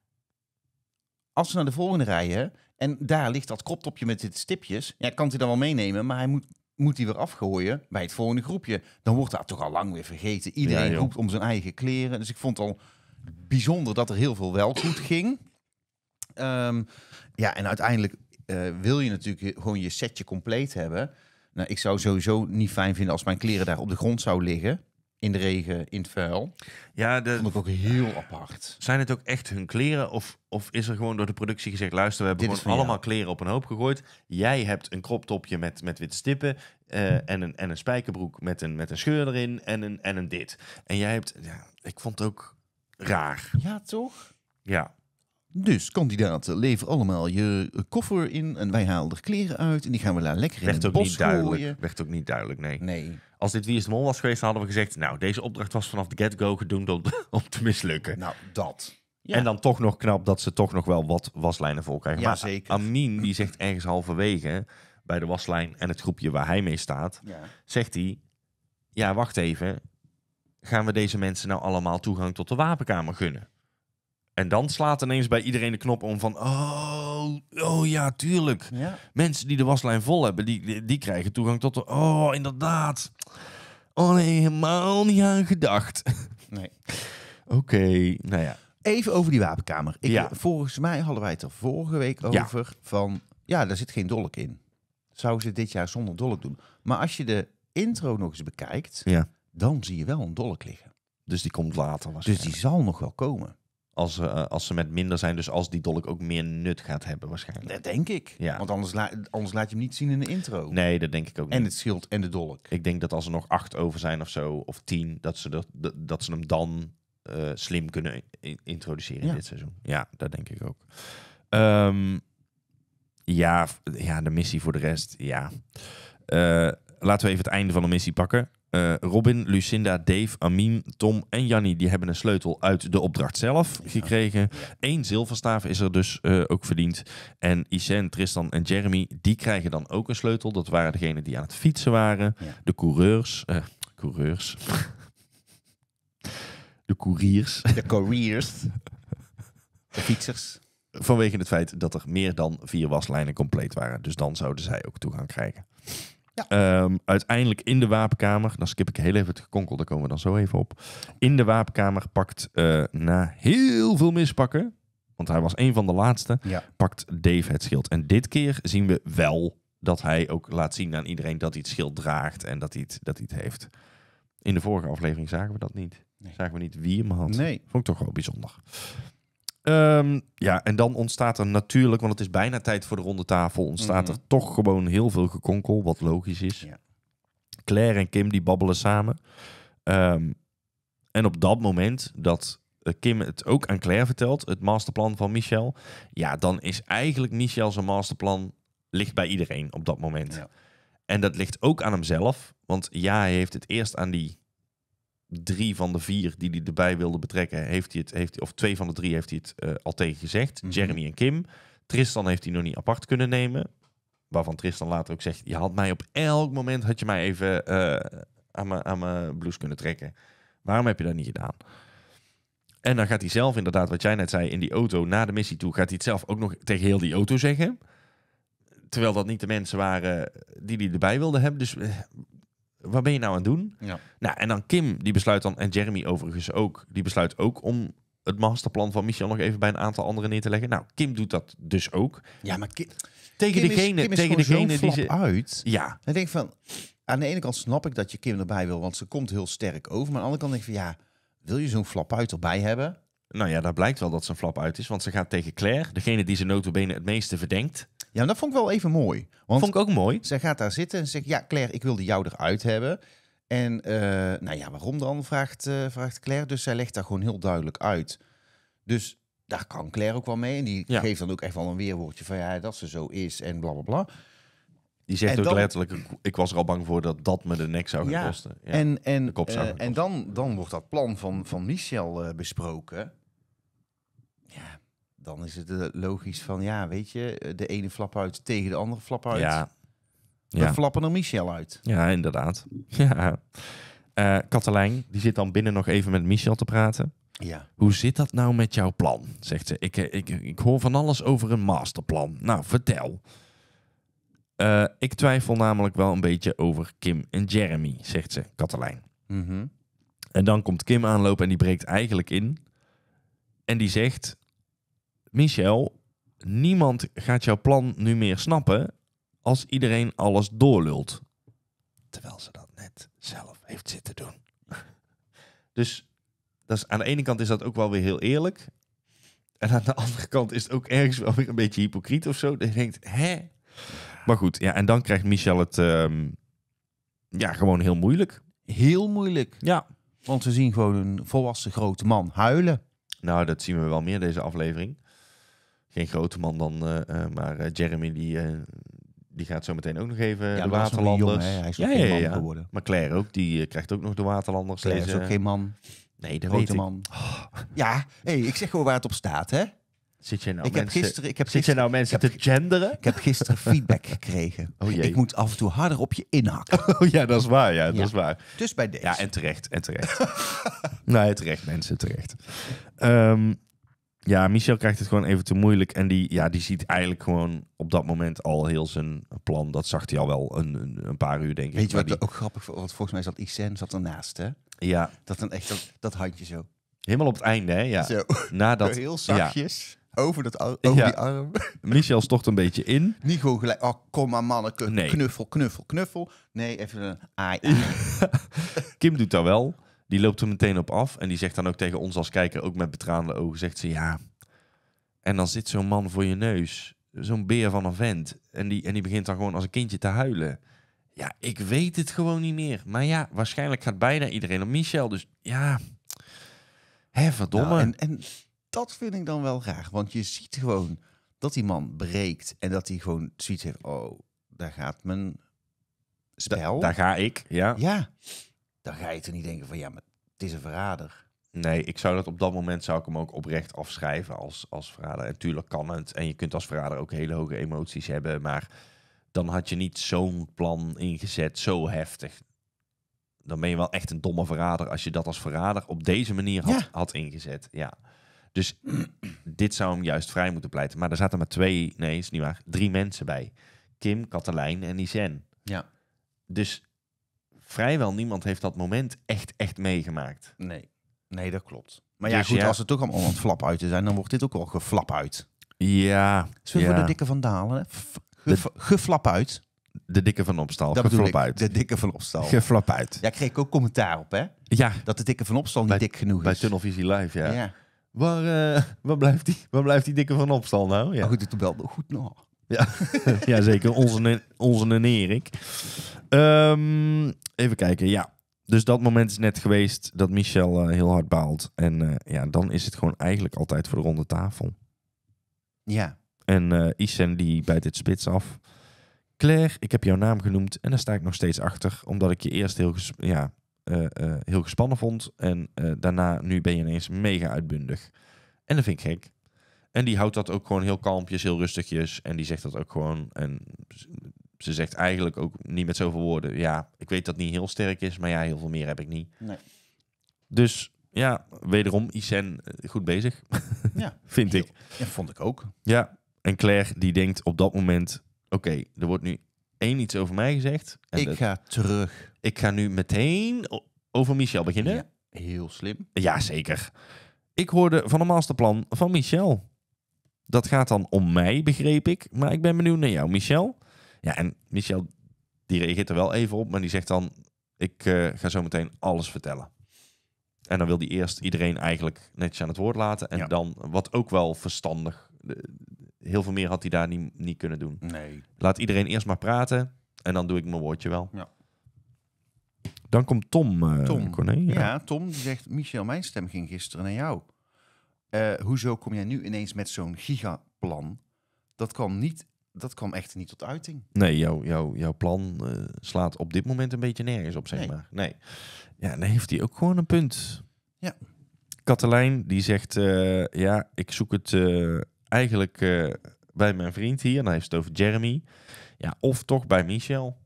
als ze naar de volgende rijden... en daar ligt dat krop topje met dit stipjes... ja, kan hij dan wel meenemen, maar hij moet, moet die weer afgooien... bij het volgende groepje. Dan wordt dat toch al lang weer vergeten. Iedereen roept om zijn eigen kleren. Dus ik vond al bijzonder dat er heel veel wel goed ging... Ehm, ja, en uiteindelijk eh, wil je natuurlijk gewoon je setje compleet hebben. Nou, ik zou sowieso niet fijn vinden als mijn kleren daar op de grond zou liggen. In de regen, in het vuil. Ja, dat vond ik ook heel apart. Zijn het ook echt hun kleren? Of, of is er gewoon door de productie gezegd: luister, we hebben gewoon allemaal kleren op een hoop gegooid. Jij hebt een kroptopje met, met witte stippen. Eh, en, een, en een spijkerbroek met een, met een scheur erin en een, en een dit. En jij hebt, ja, ik vond het ook raar. Ja, toch? Ja. Dus kandidaten, lever allemaal je koffer in en wij halen er kleren uit en die gaan we daar lekker in werd het bos ook niet duidelijk. Werd ook niet duidelijk, nee. nee. Als dit Wie is de Mol was geweest, dan hadden we gezegd... nou, deze opdracht was vanaf de get-go gedoemd [LAUGHS] om, te mislukken. Nou, dat. En dan toch nog knap dat ze toch nog wel wat waslijnen vol krijgen. Ja, maar zeker. Amin, [LAUGHS] die zegt ergens halverwege bij de waslijn en het groepje waar hij mee staat... zegt hij, ja, wacht even. Gaan we deze mensen nou allemaal toegang tot de wapenkamer gunnen? En dan slaat ineens bij iedereen de knop om van, oh, oh ja, tuurlijk. Mensen die de waslijn vol hebben, die, die krijgen toegang tot de, oh, inderdaad. Oh nee, helemaal niet aan gedacht. Nee. [LAUGHS] Oké, nou ja. Even over die wapenkamer. Ik, Volgens mij hadden wij het er vorige week over ja. van, ja, daar zit geen dolk in. Zou ze dit jaar zonder dolk doen? Maar als je de intro nog eens bekijkt, dan zie je wel een dolk liggen. Dus die komt later. Dus die zal nog wel komen. Als, uh, als ze met minder zijn, dus als die dolk ook meer nut gaat hebben waarschijnlijk. Dat denk ik. Ja. Want anders, anders laat je hem niet zien in de intro. Nee, dat denk ik ook niet. En het schild en de dolk. Ik denk dat als er nog acht over zijn of zo, of tien, dat ze, dat, dat ze hem dan eh, slim kunnen introduceren in dit seizoen. Ja, dat denk ik ook. Ehm, ja, ja, de missie voor de rest, ja. Eh, laten we even het einde van de missie pakken. Eh, Robin, Lucinda, Dave, Amin, Tom en Janny die hebben een sleutel uit de opdracht zelf gekregen. Eén zilverstaaf is er dus eh, ook verdiend. En Isen, Tristan en Jeremy die krijgen dan ook een sleutel. Dat waren degenen die aan het fietsen waren. De coureurs. Uh, coureurs. de couriers. De couriers. de fietsers. Vanwege het feit dat er meer dan vier waslijnen compleet waren. Dus dan zouden zij ook toegang krijgen. Ehm, uiteindelijk in de wapenkamer, dan nou skip ik heel even het gekonkel, daar komen we dan zo even op. In de wapenkamer pakt eh, na heel veel mispakken, want hij was een van de laatste, pakt Dave het schild. En dit keer zien we wel dat hij ook laat zien aan iedereen dat hij het schild draagt en dat hij het, dat hij het heeft. In de vorige aflevering zagen we dat niet. Zagen we niet wie hem had. Nee. Vond ik toch wel bijzonder. Ehm, ja, en dan ontstaat er natuurlijk, want het is bijna tijd voor de ronde tafel, ontstaat mhm. er toch gewoon heel veel gekonkel, wat logisch is. Claire en Kim die babbelen samen. Ehm, en op dat moment dat eh, Kim het ook aan Claire vertelt, het masterplan van Michel, ja, dan is eigenlijk Michel zijn masterplan ligt bij iedereen op dat moment. Ja. En dat ligt ook aan hemzelf, want ja, hij heeft het eerst aan die drie van de vier die hij erbij wilde betrekken, heeft hij het, heeft, of twee van de drie heeft hij het eh, al tegen gezegd. Mhm. Jeremy en Kim. Tristan heeft hij nog niet apart kunnen nemen. Waarvan Tristan later ook zegt, je had mij op elk moment, had je mij even uh, aan mijn blouse kunnen trekken. Waarom heb je dat niet gedaan? En dan gaat hij zelf inderdaad, wat jij net zei, in die auto na de missie toe, gaat hij het zelf ook nog tegen heel die auto zeggen. Terwijl dat niet de mensen waren die hij erbij wilde hebben. Dus eh, wat ben je nou aan het doen? Ja. Nou, en dan Kim, die besluit dan, en Jeremy overigens ook, die besluit ook om het masterplan van Michel nog even bij een aantal anderen neer te leggen. Nou, Kim doet dat dus ook. Ja, maar Kim, tegen Kim degene, is, tegen degene die ze uit. Ja. En ik denk van, aan de ene kant snap ik dat je Kim erbij wil, want ze komt heel sterk over. Maar aan de andere kant denk ik van, ja, wil je zo'n flap uit erbij hebben? Nou ja, daar blijkt wel dat zijn flap uit is. Want ze gaat tegen Claire, degene die ze notabene het meeste verdenkt. Ja, dat vond ik wel even mooi. Want vond ik ook mooi. Zij gaat daar zitten en zegt, ja Claire, ik wilde jou eruit hebben. En eh, nou ja, waarom dan, vraagt, eh, vraagt Claire. Dus zij legt daar gewoon heel duidelijk uit. Dus daar kan Claire ook wel mee. En die geeft dan ook echt wel een weerwoordje van ja, dat ze zo is en bla bla bla. Die zegt ook letterlijk, ik was er al bang voor dat dat me de nek zou gaan ja, kosten. Ja, en en, eh, en dan, dan wordt dat plan van, van Michel besproken dan is het eh, logisch van, ja, weet je, eh, de ene flap uit tegen de andere flap uit. Ja. We flappen er Michel uit. Ja, inderdaad. [LAUGHS] Ja. Uh, Katelijn, die zit dan binnen nog even met Michel te praten. Ja. Hoe zit dat nou met jouw plan? Zegt ze. Ik, ik, ik hoor van alles over een masterplan. Nou, vertel. ik twijfel namelijk wel een beetje over Kim en Jeremy, zegt ze, Katelijn. Mhm. En dan komt Kim aanlopen en die breekt eigenlijk in. En die zegt: Michel, niemand gaat jouw plan nu meer snappen als iedereen alles doorlult. Terwijl ze dat net zelf heeft zitten doen. [LAUGHS] dus dat is, aan de ene kant is dat ook wel weer heel eerlijk. En aan de andere kant is het ook ergens wel weer een beetje hypocriet of zo. Dat je denkt, hè? Maar goed, ja, en dan krijgt Michel het ehm, ja, gewoon heel moeilijk. Heel moeilijk. Ja. Want we zien gewoon een volwassen grote man huilen. Nou, dat zien we wel meer deze aflevering geen grote man dan, eh, eh, maar eh, Jeremy die, die gaat zo meteen ook nog even de waterlanders. Jong, hij is ja, geen man ja, geworden. Maar Claire ook, die krijgt ook nog de waterlanders. Claire is ook geen man. Nee, de grote man. Oh. Ja, hey, ik zeg gewoon waar het op staat, hè? Zit je nou ik mensen, heb gisteren, ik heb gisteren, nou mensen te genderen? Ik heb gisteren feedback gekregen. Oh, Ik moet af en toe harder op je inhakken. [LAUGHS] Oh, ja, dat is waar. Ja, dat is waar. Dus bij deze. Ja, en terecht. En terecht. [LAUGHS] nee, terecht mensen, terecht. Ehm, ja, Michel krijgt het gewoon even te moeilijk. En die, ja, die ziet eigenlijk gewoon op dat moment al heel zijn plan. Dat zag hij al wel een, een paar uur, denk ik. Weet je wat ook grappig was? Want volgens mij zat Isen zat ernaast, hè? Ja. Dat dan echt dat, handje zo. Helemaal op het einde, hè? Ja. Zo. Nadat, heel zachtjes. over, dat, over die arm. [LAUGHS] Michel stort een beetje in. Niet gewoon gelijk, oh kom maar manneke, knuffel, knuffel, knuffel. Nee, even een ai. [LAUGHS] [LAUGHS] Kim doet dat wel. Die loopt er meteen op af en die zegt dan ook tegen ons als kijker, ook met betraande ogen, zegt ze ja. En dan zit zo'n man voor je neus, zo'n beer van een vent, en die, en die begint dan gewoon als een kindje te huilen. Ja, ik weet het gewoon niet meer. Maar ja, waarschijnlijk gaat bijna iedereen op Michel, dus ja. Hé, verdomme. Nou, en, en dat vind ik dan wel graag want je ziet gewoon dat die man breekt en dat hij gewoon zoiets heeft, oh, daar gaat mijn spel. daar ga ik, ja. Ja, dan ga je er niet denken van ja, maar het is een verrader. Nee, ik zou dat op dat moment zou ik hem ook oprecht afschrijven als, als verrader. En tuurlijk kan het. En je kunt als verrader ook hele hoge emoties hebben. Maar dan had je niet zo'n plan ingezet, zo heftig. Dan ben je wel echt een domme verrader als je dat als verrader op deze manier had, had ingezet. Ja. Dus [CLEARS THROAT] dit zou hem juist vrij moeten pleiten. Maar er zaten maar twee, nee, is niet waar, drie mensen bij. Kim, Katelijn en Isen. Ja. Dus vrijwel niemand heeft dat moment echt, echt meegemaakt. Nee, nee dat klopt. Maar ja, dus goed, als het toch allemaal aan het flap uit te zijn, dan wordt dit ook al geflap uit. Ja. Zullen we de dikke van Dalen? geflap uit. De dikke van Opstal. Dat geflap uit. De dikke van Opstal. Geflap uit. Ja, kreeg ook commentaar op, hè? Ja. Dat de dikke van Opstal niet dik genoeg is. Bij Tunnelvisie Live, ja. ja. Waar, eh, [LAUGHS] waar, blijft die, waar blijft die dikke van Opstal nou? Ja. Maar goed, toen wel goed nog. Ja, [LAUGHS] ja zeker. Onze, onze en Erik. Ehm, even kijken, ja. Dus dat moment is net geweest dat Michel eh, heel hard baalt. En eh, ja, dan is het gewoon eigenlijk altijd voor de ronde tafel. Ja. En eh, Isen die bijt het spits af. Claire, ik heb jouw naam genoemd en daar sta ik nog steeds achter. Omdat ik je eerst heel, ja, heel gespannen vond. En daarna, nu ben je ineens mega uitbundig. En dat vind ik gek. En die houdt dat ook gewoon heel kalmpjes, heel rustigjes. En die zegt dat ook gewoon. En ze zegt eigenlijk ook niet met zoveel woorden. Ja, ik weet dat het niet heel sterk is, maar ja, heel veel meer heb ik niet. Nee. Dus ja, wederom Isen eh, goed bezig. [LAUGHS] Ja, vind ik. Ja, vond ik ook. Ja, en Claire die denkt op dat moment: oké, er wordt nu één iets over mij gezegd. En ik ga terug. Ik ga nu meteen over Michel beginnen. Ja, heel slim. Ja, zeker. Ik hoorde van een masterplan van Michel. Dat gaat dan om mij, begreep ik. Maar ik ben benieuwd naar jou, Michel. Ja, en Michel, die reageert er wel even op, maar die zegt dan: Ik eh, ga zo meteen alles vertellen. En dan wil die eerst iedereen eigenlijk netjes aan het woord laten. En dan, wat ook wel verstandig. Eh, heel veel meer had hij daar niet, niet kunnen doen. Nee. Laat iedereen eerst maar praten. En dan doe ik mijn woordje wel. Ja. Dan komt Tom. Uh, Tom. ja. Tom die zegt: Michel, mijn stem ging gisteren naar jou. Eh, hoezo kom jij nu ineens met zo'n gigaplan? Dat kwam, niet, dat kwam echt niet tot uiting. Nee, jouw jouw jouw plan eh, slaat op dit moment een beetje nergens op, zeg nee. maar. Nee. Ja, dan heeft hij ook gewoon een punt. Ja. Katelijn, die zegt, eh, ja, ik zoek het eigenlijk bij mijn vriend hier. Dan heeft het over Jeremy. Ja, of toch bij Michel.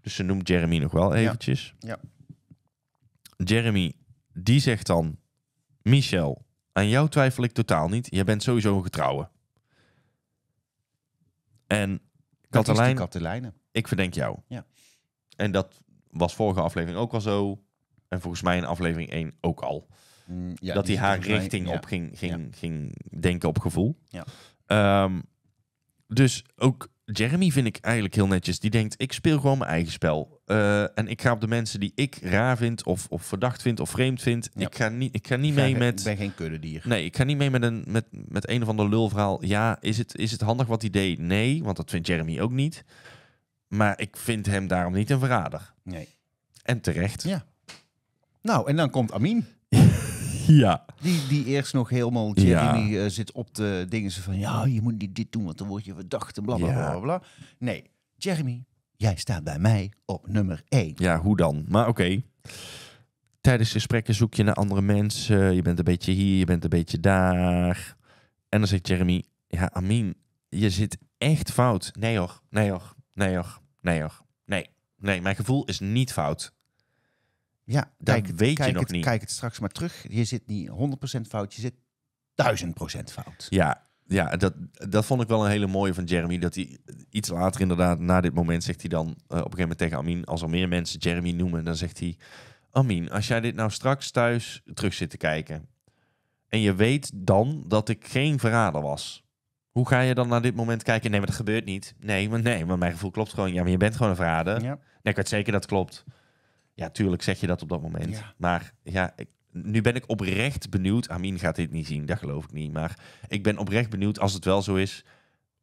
Dus ze noemt Jeremy nog wel eventjes. ja. Jeremy, die zegt dan... Michel, aan jou twijfel ik totaal niet. Jij bent sowieso een getrouwe. En Katelijn, ik verdenk jou. Ja. En dat was vorige aflevering ook al zo. En volgens mij in aflevering 1 ook al. Mm, dat hij haar richting op ging, ging, ging denken op gevoel. Ja. Ehm, dus ook Jeremy vind ik eigenlijk heel netjes. Die denkt, ik speel gewoon mijn eigen spel. Eh, en ik ga op de mensen die ik raar vind, of, of verdacht vind, of vreemd vind. Ik ga niet, ik ga niet mee met... Ik ben geen kuddedier. Nee, ik ga niet mee met een, met, met een of ander lulverhaal. Ja, is het, is het handig wat hij deed? Nee, want dat vindt Jeremy ook niet. Maar ik vind hem daarom niet een verrader. Nee. En terecht. Ja. Nou, en dan komt Amin. [LAUGHS] ja. Die, die eerst nog helemaal Jeremy eh, zit op de dingen van... Ja, je moet niet dit doen, want dan word je verdacht en bla bla bla, Nee, Jeremy, jij staat bij mij op nummer 1. Ja, hoe dan? Maar oké. Okay. Tijdens gesprekken zoek je naar andere mensen. Je bent een beetje hier, je bent een beetje daar. En dan zegt Jeremy, ja, Amin, je zit echt fout. Nee hoor, nee hoor, nee hoor, nee hoor. Nee, nee mijn gevoel is niet fout. Ja, dat kijk, weet je nog het, niet. Kijk het straks maar terug. Je zit niet 100% fout, je zit 1000% fout. Ja, ja dat, dat vond ik wel een hele mooie van Jeremy. Dat hij iets later inderdaad, na dit moment, zegt hij dan eh, op een gegeven moment tegen Amin... als er meer mensen Jeremy noemen, dan zegt hij... Amin, als jij dit nou straks thuis terug zit te kijken... en je weet dan dat ik geen verrader was... Hoe ga je dan naar dit moment kijken? Nee, maar dat gebeurt niet. Nee, maar nee, want mijn gevoel klopt gewoon. Ja, maar je bent gewoon een verrader. Ja. Nee, ik weet zeker dat klopt. Ja, tuurlijk zeg je dat op dat moment. Maar ja, ik, nu ben ik oprecht benieuwd. Amin gaat dit niet zien, dat geloof ik niet. Maar ik ben oprecht benieuwd als het wel zo is.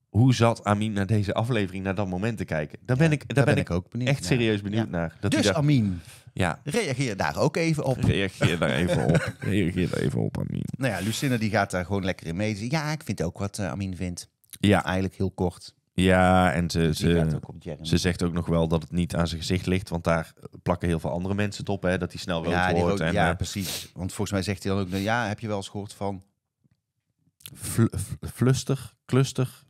Hoe zat Amin naar deze aflevering, naar dat moment te kijken? Daar ben ik, daar, ben, ik ook benieuwd echt serieus benieuwd naar. Dat dus Amin, ja. reageer daar ook even op. Reageer daar even op. [LAUGHS] reageer daar even op, Amin. Nou ja, Lucinda die gaat daar gewoon lekker in mee. Ja, ik vind ook wat eh, Amin vindt. Ja. Eigenlijk heel kort. Ja, en ze, dus ze, ze zegt ook nog wel dat het niet aan zijn gezicht ligt, want daar plakken heel veel andere mensen het op, hè, dat hij snel rood ja, wordt. en, ja, eh, precies. Want volgens mij zegt hij dan ook, nou, ja, heb je wel eens gehoord van... flustig, fluster,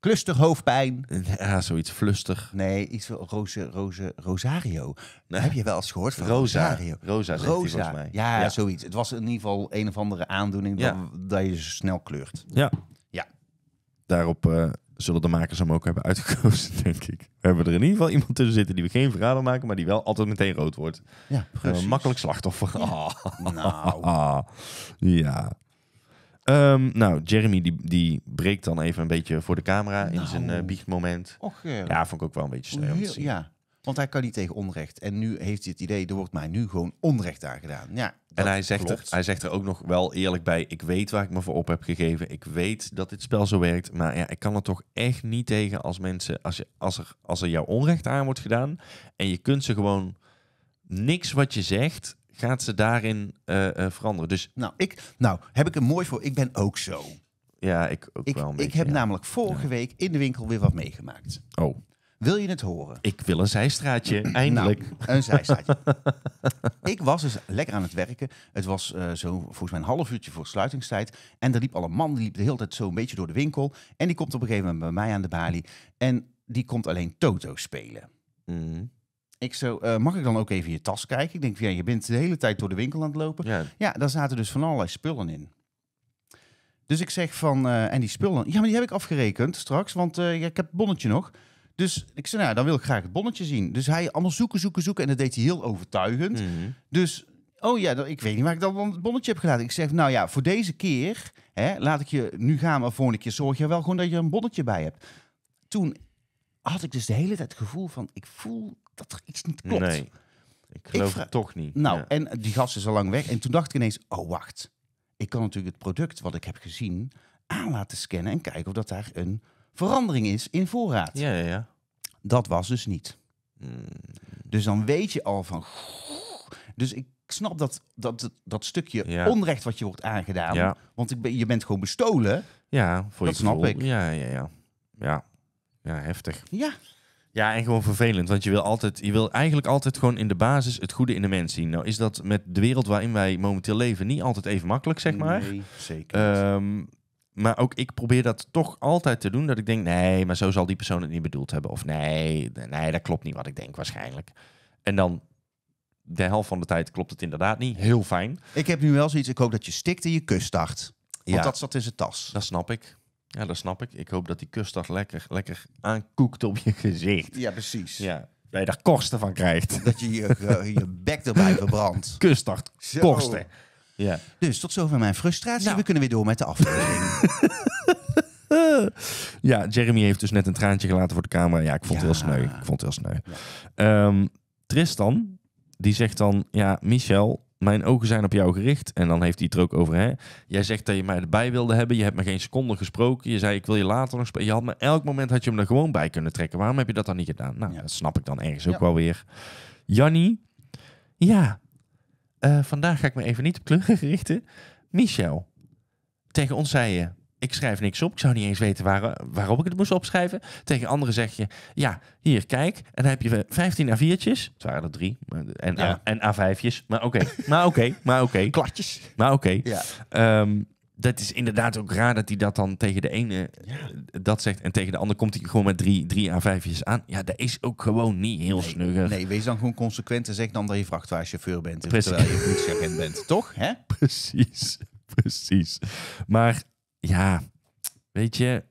cluster... hoofdpijn. Ja, zoiets flustig. Nee, iets van roze, roze, Rosario. Heb je wel eens gehoord van Rosa, Rosario? Rosa, zegt volgens mij. Ja, zoiets. Het was in ieder geval een of andere aandoening dat, dat je snel kleurt. Ja. Ja. Daarop... Eh, zullen de makers hem ook hebben uitgekozen, [LAUGHS] denk ik. We hebben er in ieder geval iemand tussen zitten die we geen verhaal maken, maar die wel altijd meteen rood wordt. Ja, eh, makkelijk slachtoffer. Ah. Nou. [LAUGHS] ja. Ehm, nou, Jeremy die, die breekt dan even een beetje voor de camera in nou. zijn uh, biechtmoment. Och, ja, vond ik ook wel een beetje sneu. Ja. Want hij kan niet tegen onrecht. En nu heeft hij het idee, er wordt mij nu gewoon onrecht aangedaan. Ja, en hij zegt, er, hij zegt er ook nog wel eerlijk bij, ik weet waar ik me voor op heb gegeven. Ik weet dat dit spel zo werkt. Maar ja, ik kan er toch echt niet tegen als mensen, als, je, als, er, als er jouw onrecht aan wordt gedaan. En je kunt ze gewoon, niks wat je zegt, gaat ze daarin eh, eh, veranderen. Dus nou, ik, nou, heb ik een mooi voor, ik ben ook zo. Ja, ik ook ik, wel Ik heb namelijk vorige week in de winkel weer wat meegemaakt. Oh. Wil je het horen? Ik wil een zijstraatje, [CLEARS THROAT] nou, eindelijk. een zijstraatje. [LAUGHS] ik was dus lekker aan het werken. Het was eh, zo volgens mij een half uurtje voor sluitingstijd. En er liep al een man, die liep de hele tijd zo een beetje door de winkel. En die komt op een gegeven moment bij mij aan de balie. En die komt alleen Toto spelen. Mm. Ik zo, eh, mag ik dan ook even je tas kijken? Ik denk, ja, je bent de hele tijd door de winkel aan het lopen. Ja, daar zaten dus van allerlei spullen in. Dus ik zeg van, eh, en die spullen, ja, maar die heb ik afgerekend straks, want ik heb het bonnetje nog. Dus ik zei, nou, dan wil ik graag het bonnetje zien. Dus hij allemaal zoeken, zoeken, zoeken. En dat deed hij heel overtuigend. Mhm. Dus, oh ja, ik weet niet waar ik dan het bonnetje heb gelaten Ik zeg, nou ja, voor deze keer, hè, laat ik je nu gaan, maar een keer zorg je wel gewoon dat je een bonnetje bij hebt. Toen had ik dus de hele tijd het gevoel van, ik voel dat er iets niet klopt. Nee, ik geloof het toch niet. Nou, en die gast is al lang weg. En toen dacht ik ineens, oh wacht, ik kan natuurlijk het product wat ik heb gezien aan laten scannen en kijken of dat daar een verandering is in voorraad. Ja, ja, ja. Dat was dus niet. Hmm. Dus dan weet je al van. Dus ik snap dat, dat, dat stukje onrecht wat je wordt aangedaan. Ja. Want ik ben, je bent gewoon bestolen. Ja, voor dat je snap ik. Ja, ja, ja, ja. Ja, heftig. Ja. Ja, en gewoon vervelend, want je wil, altijd, je wil eigenlijk altijd gewoon in de basis het goede in de mens zien. Nou is dat met de wereld waarin wij momenteel leven niet altijd even makkelijk, zeg maar. Nee, zeker. Um, maar ook ik probeer dat toch altijd te doen. Dat ik denk, nee, maar zo zal die persoon het niet bedoeld hebben. Of nee, nee, dat klopt niet wat ik denk waarschijnlijk. En dan de helft van de tijd klopt het inderdaad niet. Heel fijn. Ik heb nu wel zoiets, ik hoop dat je stikt in je kuststart. Want ja, dat zat in zijn tas. Dat snap ik. Ja, dat snap ik. Ik hoop dat die kuststart lekker, lekker aankoekt op je gezicht. Ja, precies. Ja, dat je daar kosten van krijgt. Dat je je, eh, je bek erbij verbrandt. [LAUGHS] Kuststart, kosten. Ja. Dus tot zover mijn frustratie. Nou. We kunnen weer door met de aflevering. [LAUGHS] ja, Jeremy heeft dus net een traantje gelaten voor de camera. Ja, ik vond het heel sneu. Ik vond het heel sneu. Ehm, Tristan, die zegt dan... Ja, Michel, mijn ogen zijn op jou gericht. En dan heeft hij het er ook over. Hè? Jij zegt dat je mij erbij wilde hebben. Je hebt me geen seconde gesproken. Je zei, ik wil je later nog spreken. Je had me elk moment had je hem er gewoon bij kunnen trekken. Waarom heb je dat dan niet gedaan? Nou, dat snap ik dan ergens ook wel weer. Jannie? ja, eh, vandaag ga ik me even niet op kleuren [LAUGHS] richten. Michel, tegen ons zei je, ik schrijf niks op. Ik zou niet eens weten waar, eh, waarop ik het moest opschrijven. Tegen anderen zeg je, ja, hier, kijk. En dan heb je 15 A4'tjes. Het waren er drie. En, A, en A5'tjes. Maar oké, maar oké, maar oké. Okay. [LAUGHS] Maar oké. Ja. Um, dat is inderdaad ook raar dat hij dat dan tegen de ene eh, dat zegt. En tegen de ander komt hij gewoon met drie, drie a vijfjes aan. Ja, dat is ook gewoon niet heel snug snugger. Nee, wees dan gewoon consequent en zeg dan dat je vrachtwagenchauffeur bent. Terwijl je politieagent bent, toch? Hè? [LAUGHS] Precies, precies. Maar ja, weet je,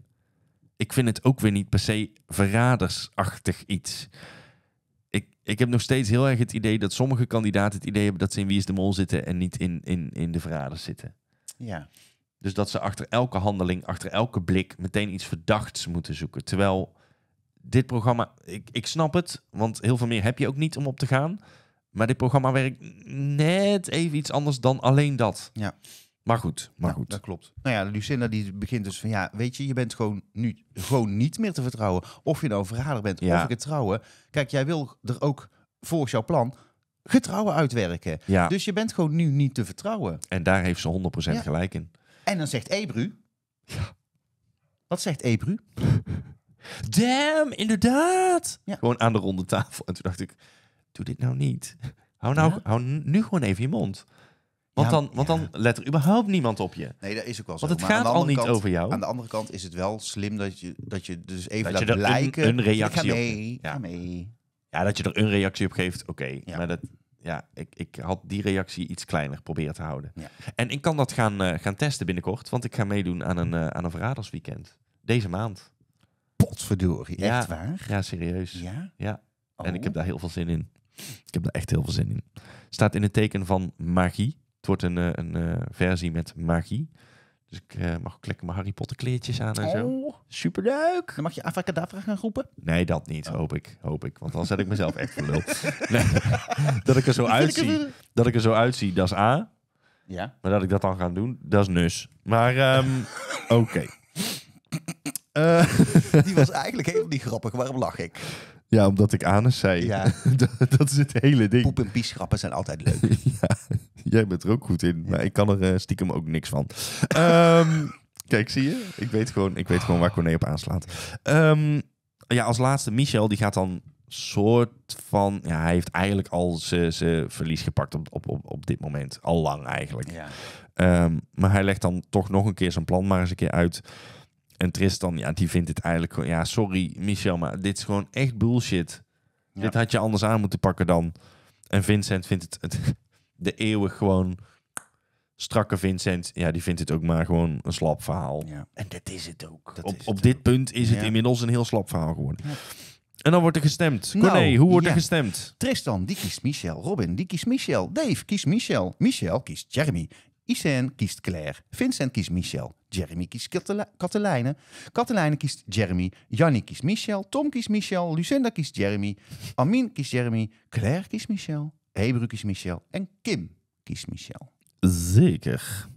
ik vind het ook weer niet per se verradersachtig iets. Ik, ik heb nog steeds heel erg het idee dat sommige kandidaten het idee hebben dat ze in Wie is de Mol zitten en niet in, in, in de verraders zitten. Ja. Dus dat ze achter elke handeling, achter elke blik meteen iets verdachts moeten zoeken. Terwijl dit programma, ik, ik snap het, want heel veel meer heb je ook niet om op te gaan. Maar dit programma werkt net even iets anders dan alleen dat. Ja. Maar goed, maar goed. Dat klopt. Nou ja, Lucinda die begint dus van ja, weet je, je bent gewoon nu gewoon niet meer te vertrouwen. Of je nou verrader bent ja. of getrouwen. Kijk, jij wil er ook volgens jouw plan getrouwen uitwerken. Ja. Dus je bent gewoon nu niet te vertrouwen. En daar heeft ze 100% gelijk in. En dan zegt Ebru. Ja. Wat zegt Ebru? [LAUGHS] Damn, inderdaad. Gewoon aan de ronde tafel. En toen dacht ik, doe dit nou niet. Hou, nou, hou nu gewoon even je mond. Want, dan, want dan let er überhaupt niemand op je. Nee, dat is ook wel zo. Want het maar gaat al niet over jou. Aan de andere kant is het wel slim dat je, dat je dus even dat laat je er Een, reactie op. Ga mee. Ja. dat je er een reactie op geeft, oké. Maar dat, ja, ik, ik had die reactie iets kleiner proberen te houden. Ja. En ik kan dat gaan, eh, gaan testen binnenkort, want ik ga meedoen aan een, eh, aan een verradersweekend. Deze maand. Potverdorie, echt waar? Ja, serieus. Ja? Ja. En ik oh. heb daar heel veel zin in. Ik heb daar echt heel veel zin in. Staat in het teken van magie. Het wordt een, eh, een versie met magie. Dus ik eh, mag ook lekker mijn Harry Potter kleertjes aan en oh, zo. Superleuk! Dan mag je Avacadabra gaan roepen? Nee, dat niet, oh. hoop ik. Hoop ik. Want dan zet ik mezelf echt voor lul. [LAUGHS] [LAUGHS] dat ik er zo uitzie. Dat ik er zo uitzie, dat is A. Ja. Maar dat ik dat dan ga doen, dat is nus. Maar, ehm, [LAUGHS] oké. Eh. Die was eigenlijk helemaal niet grappig. Waarom lach ik? Ja, omdat ik anus zei. Ja. dat, is het hele ding. Poep en grappen zijn altijd leuk. ja, Jij bent er ook goed in, maar ik kan er eh, stiekem ook niks van. [LAUGHS] Ehm, kijk, zie je? Ik weet gewoon, ik weet gewoon waar Corné op aanslaat. Ehm, ja, als laatste, Michel, die gaat dan soort van... Ja, hij heeft eigenlijk al zijn verlies gepakt op, op, op, op dit moment. Al lang eigenlijk. Ehm, maar hij legt dan toch nog een keer zijn plan maar eens een keer uit. En Tristan, ja, die vindt het eigenlijk gewoon... Ja, sorry Michel, maar dit is gewoon echt bullshit. Dit had je anders aan moeten pakken dan... En Vincent vindt het, het, de eeuwig gewoon strakke Vincent, ja, die vindt het ook maar gewoon een slap verhaal. Ja. En dat is het ook. op, dit punt is het inmiddels een heel slap verhaal geworden. Ja. En dan wordt er gestemd. Nou, hoe wordt er gestemd? Tristan, die kiest Michel. Robin, die kiest Michel. Dave kiest Michel. Michel kiest Jeremy. Isen kiest Claire. Vincent kiest Michel. Jeremy kiest Katelijne. Katelijne kiest Jeremy. Jannie kiest Michel. Tom kiest Michel. Lucinda kiest Jeremy. Amin kiest Jeremy. Claire kiest Michel. Hebrew kiest Michel en Kim kiest Michel. Zeker.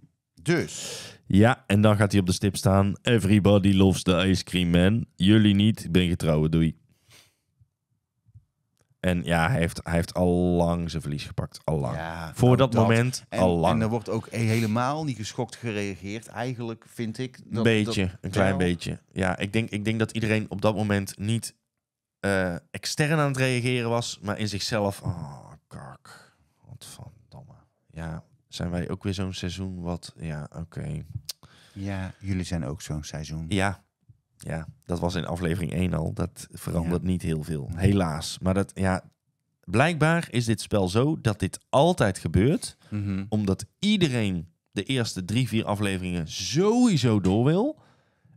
Dus. Ja, en dan gaat hij op de stip staan. Everybody loves the ice cream man. Jullie niet, ik ben getrouwd, doei. En ja, hij heeft, hij heeft al lang zijn verlies gepakt. Al lang. Voor nou, dat, moment, en, al lang. En er wordt ook e- helemaal niet geschokt gereageerd. Eigenlijk vind ik. Een beetje, een klein beetje. Ja, ik denk, ik denk dat iedereen op dat moment niet eh, extern aan het reageren was, maar in zichzelf. Oh, Kark. Wat van domme. Ja, zijn wij ook weer zo'n seizoen wat... Ja, oké. Ja, jullie zijn ook zo'n seizoen. Ja, ja, dat was in aflevering 1 al. Dat verandert niet heel veel, helaas. Maar dat, ja, blijkbaar is dit spel zo dat dit altijd gebeurt. Mhm. Omdat iedereen de eerste drie, vier afleveringen sowieso door wil.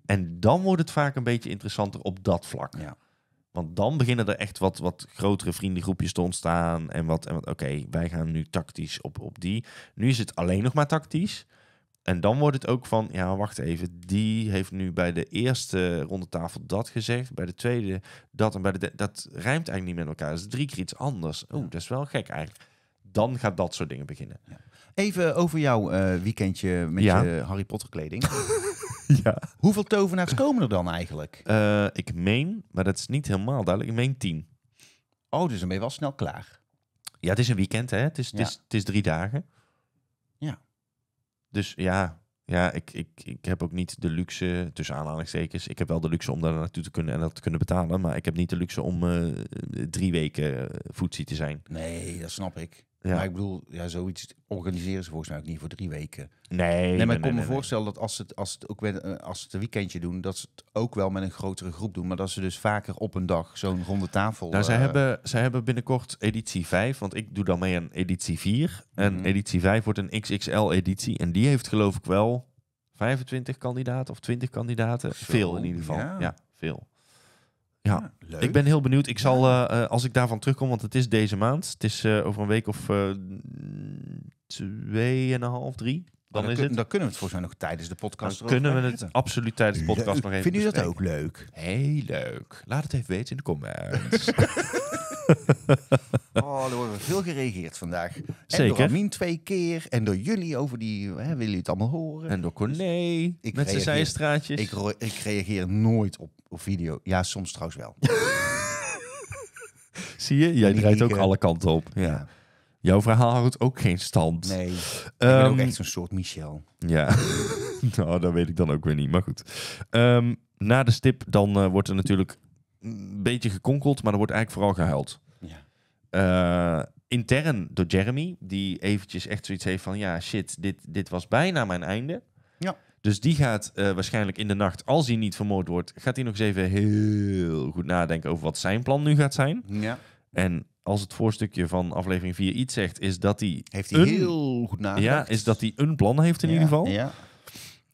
En dan wordt het vaak een beetje interessanter op dat vlak. Ja. Want dan beginnen er echt wat, wat grotere vriendengroepjes te ontstaan. En wat, en wat oké, wij gaan nu tactisch op, op die. Nu is het alleen nog maar tactisch. En dan wordt het ook van, ja, wacht even. Die heeft nu bij de eerste ronde tafel dat gezegd. Bij de tweede dat. En bij de, dat rijmt eigenlijk niet met elkaar. Dat is drie keer iets anders. Oeh, dat is wel gek eigenlijk. Dan gaat dat soort dingen beginnen. Ja. Even over jouw eh, weekendje met je Harry Potter kleding. [LAUGHS] ja. Hoeveel tovenaars komen er dan eigenlijk? Eh, ik meen, maar dat is niet helemaal duidelijk, ik meen tien. Oh, dus dan ben je wel snel klaar. Ja, het is een weekend, hè? Het is, het is, het is drie dagen. Ja. Dus ja, ja ik, ik, ik heb ook niet de luxe, tussen aanhalingstekens, ik heb wel de luxe om daar naartoe te kunnen en dat te kunnen betalen, maar ik heb niet de luxe om eh, drie weken voetzie te zijn. Nee, dat snap ik. Ja. Maar ik bedoel, ja, zoiets organiseren ze volgens mij ook niet voor drie weken. Nee. nee maar ik me voorstellen dat als ze, het, als, het ook weer, eh, als het een weekendje doen, dat ze het ook wel met een grotere groep doen. Maar dat ze dus vaker op een dag zo'n ronde tafel... Nou, eh, hebben, zij hebben binnenkort editie 5, want ik doe dan mee aan editie 4. En mhm. editie 5 wordt een XXL-editie. En die heeft geloof ik wel 25 kandidaten of 20 kandidaten. Veel in ieder geval. ja veel. Ja, ik ben heel benieuwd. Ik zal, eh, eh, als ik daarvan terugkom, want het is deze maand. Het is eh, over een week of een half, drie. Dan, oh, is het. dan kunnen we het voor mij nog tijdens de podcast. Dan kunnen we het absoluut tijdens de podcast nog even. Vind u dat ook leuk? Heel leuk. Laat het even weten in de comments. [LAUGHS] [LAUGHS] oh, er wordt veel gereageerd vandaag. En Zeker. door Amin twee keer. En door jullie over die... Hè, willen jullie het allemaal horen? En door Corné. Dus met zijn zijstraatjes. Ik, ik reageer nooit op, op video. Ja, soms trouwens wel. [LAUGHS] Zie je? Jij draait ook eh, alle kanten op. ja. Jouw verhaal houdt ook geen stand. Nee. ik ehm, ben ook echt zo'n soort Michel. Ja. [LAUGHS] nou, dat weet ik dan ook weer niet. Maar goed. Ehm, na de stip dan eh, wordt er natuurlijk een beetje gekonkeld, maar er wordt eigenlijk vooral gehuild. Ja. Eh, intern door Jeremy, die eventjes echt zoiets heeft van... ja, shit, dit, dit was bijna mijn einde. Ja. Dus die gaat eh, waarschijnlijk in de nacht, als hij niet vermoord wordt... gaat hij nog eens even heel goed nadenken over wat zijn plan nu gaat zijn. Ja. En als het voorstukje van aflevering 4 iets zegt... is dat hij... Heeft hij heel goed nagedacht. Ja, is dat hij een plan heeft in ieder geval. Ja.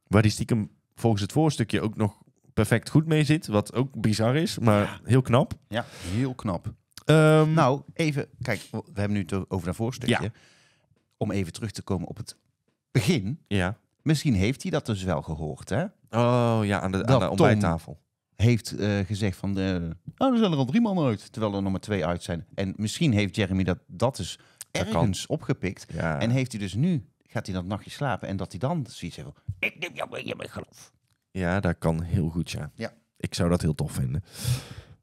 Waar die stiekem volgens het voorstukje ook nog perfect goed mee zit. Wat ook bizar is, maar heel knap. Ja, heel knap. Ehm, nou, even, kijk, we hebben nu het over dat voorstukje. Om even terug te komen op het begin. Ja. Misschien heeft hij dat dus wel gehoord, hè? Oh ja, aan de, aan heeft eh, gezegd van, de, oh, er zijn er al drie mannen uit, terwijl er nog maar twee uit zijn. En misschien heeft Jeremy dat, dat dus ergens opgepikt. En heeft hij dus nu, gaat hij dat nachtje slapen en dat hij dan zoiets heeft van, ik neem jou mee in mijn geloof. Ja, dat kan heel goed, ja. ja. Ik zou dat heel tof vinden.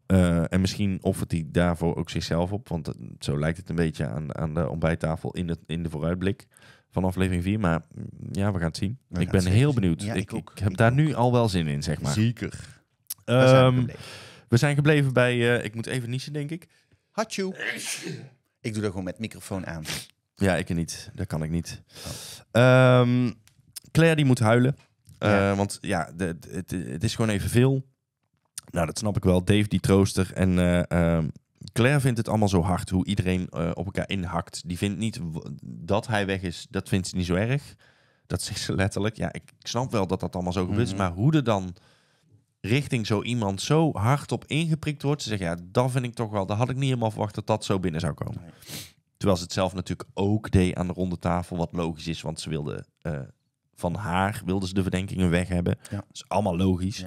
Eh, en misschien offert hij daarvoor ook zichzelf op. Want eh, zo lijkt het een beetje aan, aan de ontbijttafel in, het, in de vooruitblik van aflevering 4. Maar mm, ja, we gaan het zien. ik ben heel benieuwd. ik, heb daar nu al wel zin in, zeg maar. Zeker. Ehm, we, zijn gebleven bij... Eh, ik moet even niezen, denk ik. Hatjoe. ik doe dat gewoon met microfoon aan. Ja, ik niet. Dat kan ik niet. Oh. Ehm, Claire die moet huilen. Eh, want ja, de, het, is gewoon even veel. Nou, dat snap ik wel. Dave die trooster en eh, ehm, Claire vindt het allemaal zo hard hoe iedereen eh, op elkaar inhakt. Die vindt niet dat hij weg is, dat vindt ze niet zo erg. Dat zegt ze letterlijk. Ja, ik, ik snap wel dat dat allemaal zo gebeurt. Mhm. Maar hoe er dan richting zo iemand zo hard op ingeprikt wordt. Ze zeggen, ja, dat vind ik toch wel. Dat had ik niet helemaal verwacht dat dat zo binnen zou komen. Terwijl ze het zelf natuurlijk ook deed aan de ronde tafel. Wat logisch is, want ze wilde van haar wilden ze de verdenkingen weg hebben. Dat is allemaal logisch.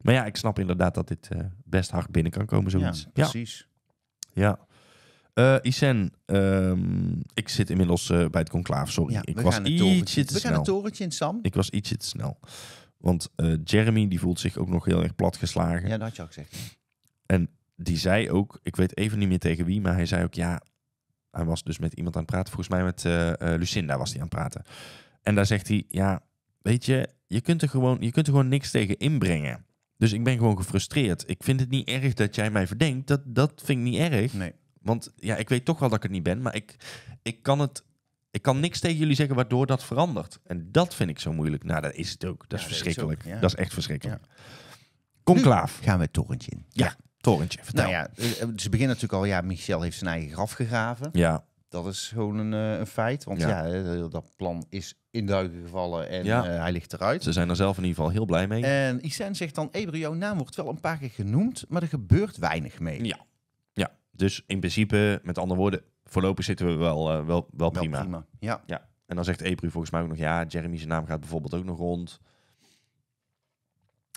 Maar ja, ik snap inderdaad dat dit eh, best hard binnen kan komen, zoiets. Ja, precies. Ja. Eh, Isen, ehm, ik zit inmiddels eh, bij het conclave. sorry. ik was ietsje te snel. We gaan het torentje in, Sam. Ik was ietsje te snel. Want Jeremy die voelt zich ook nog heel erg platgeslagen. Ja, dat had je ook gezegd. En die zei ook, ik weet even niet meer tegen wie, maar hij zei ook ja... Hij was dus met iemand aan het praten. Volgens mij met Lucinda was hij aan het praten. En daar zegt hij, ja, weet je, je kunt er gewoon, je kunt er gewoon niks tegen inbrengen. Dus ik ben gewoon gefrustreerd. Ik vind het niet erg dat jij mij verdenkt. Dat, dat vind ik niet erg. Nee. Want ja, ik weet toch wel dat ik het niet ben, maar ik, ik kan het ik kan niks tegen jullie zeggen waardoor dat verandert. En dat vind ik zo moeilijk. Nou, dat is het ook. Dat is verschrikkelijk. Dat is, echt verschrikkelijk. Kom Conclaaf. gaan we het torentje in. Ja, torentje. Vertel. Nou ja, eh, eh, ze beginnen natuurlijk al, ja, Michel heeft zijn eigen graf gegraven. Ja. Dat is gewoon een, eh, een feit. Want ja. dat plan is in duigen gevallen en eh, hij ligt eruit. Ze zijn er zelf in ieder geval heel blij mee. En Isen zegt dan, Ebru, nou jouw naam wordt wel een paar keer genoemd, maar er gebeurt weinig mee. Ja, ja. dus in principe, met andere woorden, voorlopig zitten we wel, eh, wel, wel, prima. Ja. Ja. En dan zegt Ebru volgens mij ook nog, ja, Jeremy's naam gaat bijvoorbeeld ook nog rond.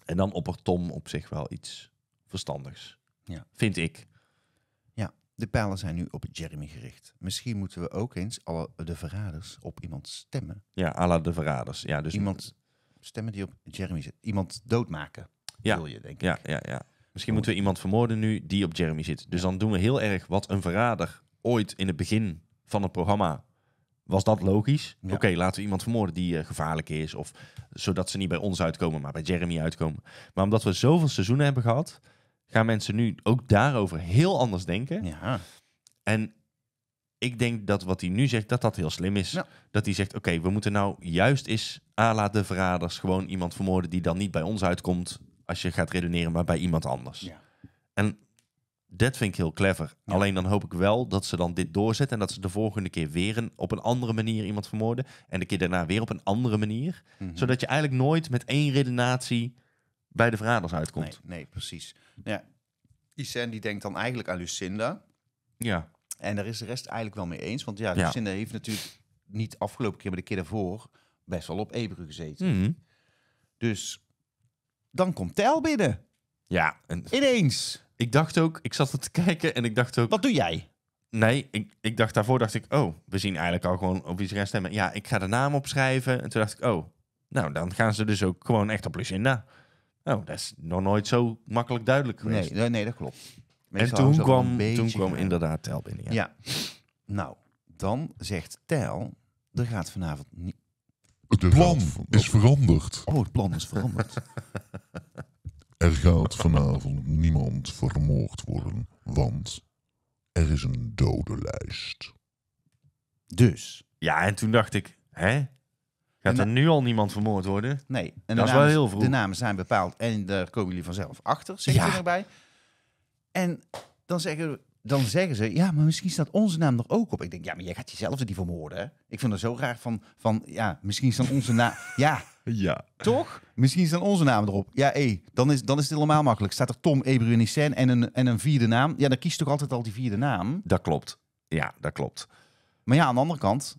En dan oppert Tom op zich wel iets verstandigs. Ja. Vind ik. De pijlen zijn nu op Jeremy gericht. Misschien moeten we ook eens, alle de verraders, op iemand stemmen. Ja, alle de verraders. Ja, dus iemand stemmen die op Jeremy zit. Iemand doodmaken, ja. wil je, denk ik. Ja, ja, ja. Misschien moeten we iemand vermoorden nu die op Jeremy zit. Dus dan doen we heel erg wat een verrader ooit in het begin van het programma. Was dat logisch? Oké, laten we iemand vermoorden die eh, gevaarlijk is. Of zodat ze niet bij ons uitkomen, maar bij Jeremy uitkomen. Maar omdat we zoveel seizoenen hebben gehad, gaan mensen nu ook daarover heel anders denken. Ja. En ik denk dat wat hij nu zegt, dat dat heel slim is. Ja. Dat hij zegt, oké, we moeten nou juist is ala de verraders gewoon iemand vermoorden die dan niet bij ons uitkomt als je gaat redeneren, maar bij iemand anders. Ja. En dat vind ik heel clever. Alleen dan hoop ik wel dat ze dan dit doorzetten en dat ze de volgende keer weer een, op een andere manier iemand vermoorden en de keer daarna weer op een andere manier. Mhm. Zodat je eigenlijk nooit met één redenatie bij de verraders uitkomt. Nee, nee precies. Nou ja, Isen die denkt dan eigenlijk aan Lucinda. Ja. En daar is de rest eigenlijk wel mee eens. Want ja, Lucinda heeft natuurlijk niet afgelopen keer, maar de keer daarvoor best wel op Ebru gezeten. Mhm. Dus dan komt Tel binnen. Ja. Ineens. Ik dacht ook, ik zat er te kijken en ik dacht ook... Wat doe jij? Nee, ik, ik dacht daarvoor, dacht ik, oh, we zien eigenlijk al gewoon op iets gaan stemmen. Ja, ik ga de naam opschrijven. En toen dacht ik, oh, nou, dan gaan ze dus ook gewoon echt op Lucinda. Nou, dat is nog nooit zo makkelijk duidelijk geweest. Nee, nee dat klopt. en toen kwam, toen kwam inderdaad Tel binnen. Ja. ja. Nou, dan zegt Tel, er gaat vanavond niet... Het plan is veranderd. Oh, het plan is veranderd. [LAUGHS] er gaat vanavond niemand vermoord worden, want er is een dodenlijst. Dus. Ja, en toen dacht ik, hè? Gaat er nu al niemand vermoord worden? Nee. En dat is wel heel vroeg. De namen zijn bepaald en daar komen jullie vanzelf achter, zeg je erbij. En dan zeggen, dan zeggen ze, ja, maar misschien staat onze naam er ook op. Ik denk, ja, maar jij gaat jezelf er niet vermoorden, Ik vind het zo graag van, van ja, misschien staat onze naam... [LAUGHS] Ja, ja. Toch? Misschien staan onze naam erop. Ja, hé, dan is, dan is het helemaal makkelijk. Staat er Tom, Ebru en een, en een vierde naam. Ja, dan kies toch altijd al die vierde naam? Dat klopt. Ja, dat klopt. Maar ja, aan de andere kant,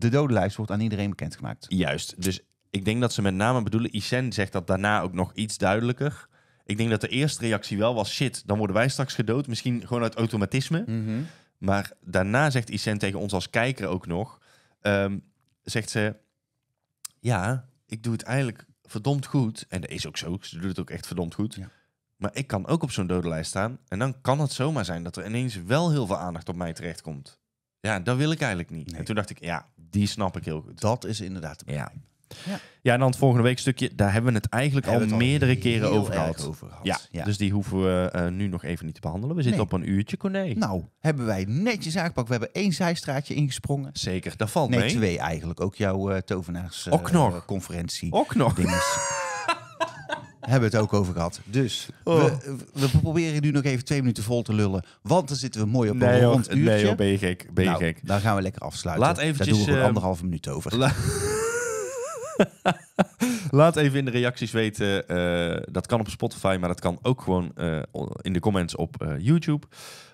de dodenlijst wordt aan iedereen bekendgemaakt. Juist. Dus ik denk dat ze met name bedoelen, Isen zegt dat daarna ook nog iets duidelijker. Ik denk dat de eerste reactie wel was, shit, dan worden wij straks gedood. Misschien gewoon uit automatisme. Mhm. Maar daarna zegt Isen tegen ons als kijker ook nog, ehm, zegt ze, ja, ik doe het eigenlijk verdomd goed. En dat is ook zo, ze doet het ook echt verdomd goed. Ja. Maar ik kan ook op zo'n dodenlijst staan. En dan kan het zomaar zijn dat er ineens wel heel veel aandacht op mij terecht komt. Ja, dat wil ik eigenlijk niet. En toen dacht ik, ja, die snap ik heel goed. Dat is inderdaad de ja. ja. Ja. en dan het volgende weekstukje, daar hebben we het eigenlijk al meerdere keren over gehad. over gehad. Ja, ja, dus die hoeven we eh, nu nog even niet te behandelen. We zitten op een uurtje, Corné. Nou, hebben wij netjes aangepakt. We hebben één zijstraatje ingesprongen. Zeker, dat valt nee, mee. Nee, twee eigenlijk. Ook jouw uh, eh, tovenaarsconferentie. Eh, uh, ook nog. Ook [LAUGHS] nog hebben we het ook over gehad. Dus we, oh. we, proberen nu nog even twee minuten vol te lullen. Want dan zitten we mooi op een rond uurtje. Nee joh, ben je gek. Ben je nou, gek. Dan gaan we lekker afsluiten. Laat eventjes, Daar doen we uh, anderhalve minuut over. [LAUGHS] Laat even in de reacties weten. Eh, dat kan op Spotify, maar dat kan ook gewoon eh, in de comments op YouTube.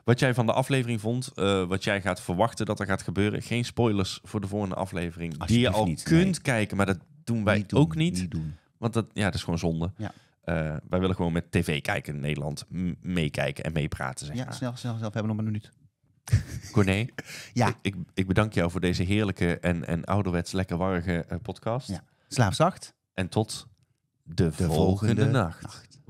Wat jij van de aflevering vond, wat jij gaat verwachten dat er gaat gebeuren. Geen spoilers voor de volgende aflevering, die je al kunt kijken, maar dat doen wij ook niet. niet doen. Want dat, ja, dat is gewoon zonde. Ja. Eh, wij willen gewoon met tv kijken in Nederland. Meekijken en meepraten, zeg ja, maar. snel, snel, snel. We hebben nog een minuut. Corné, [LAUGHS] ja. Ik, ik, bedank jou voor deze heerlijke en, en ouderwets lekker warrige eh, podcast. Ja. Slaap zacht. En tot de, de volgende, nacht.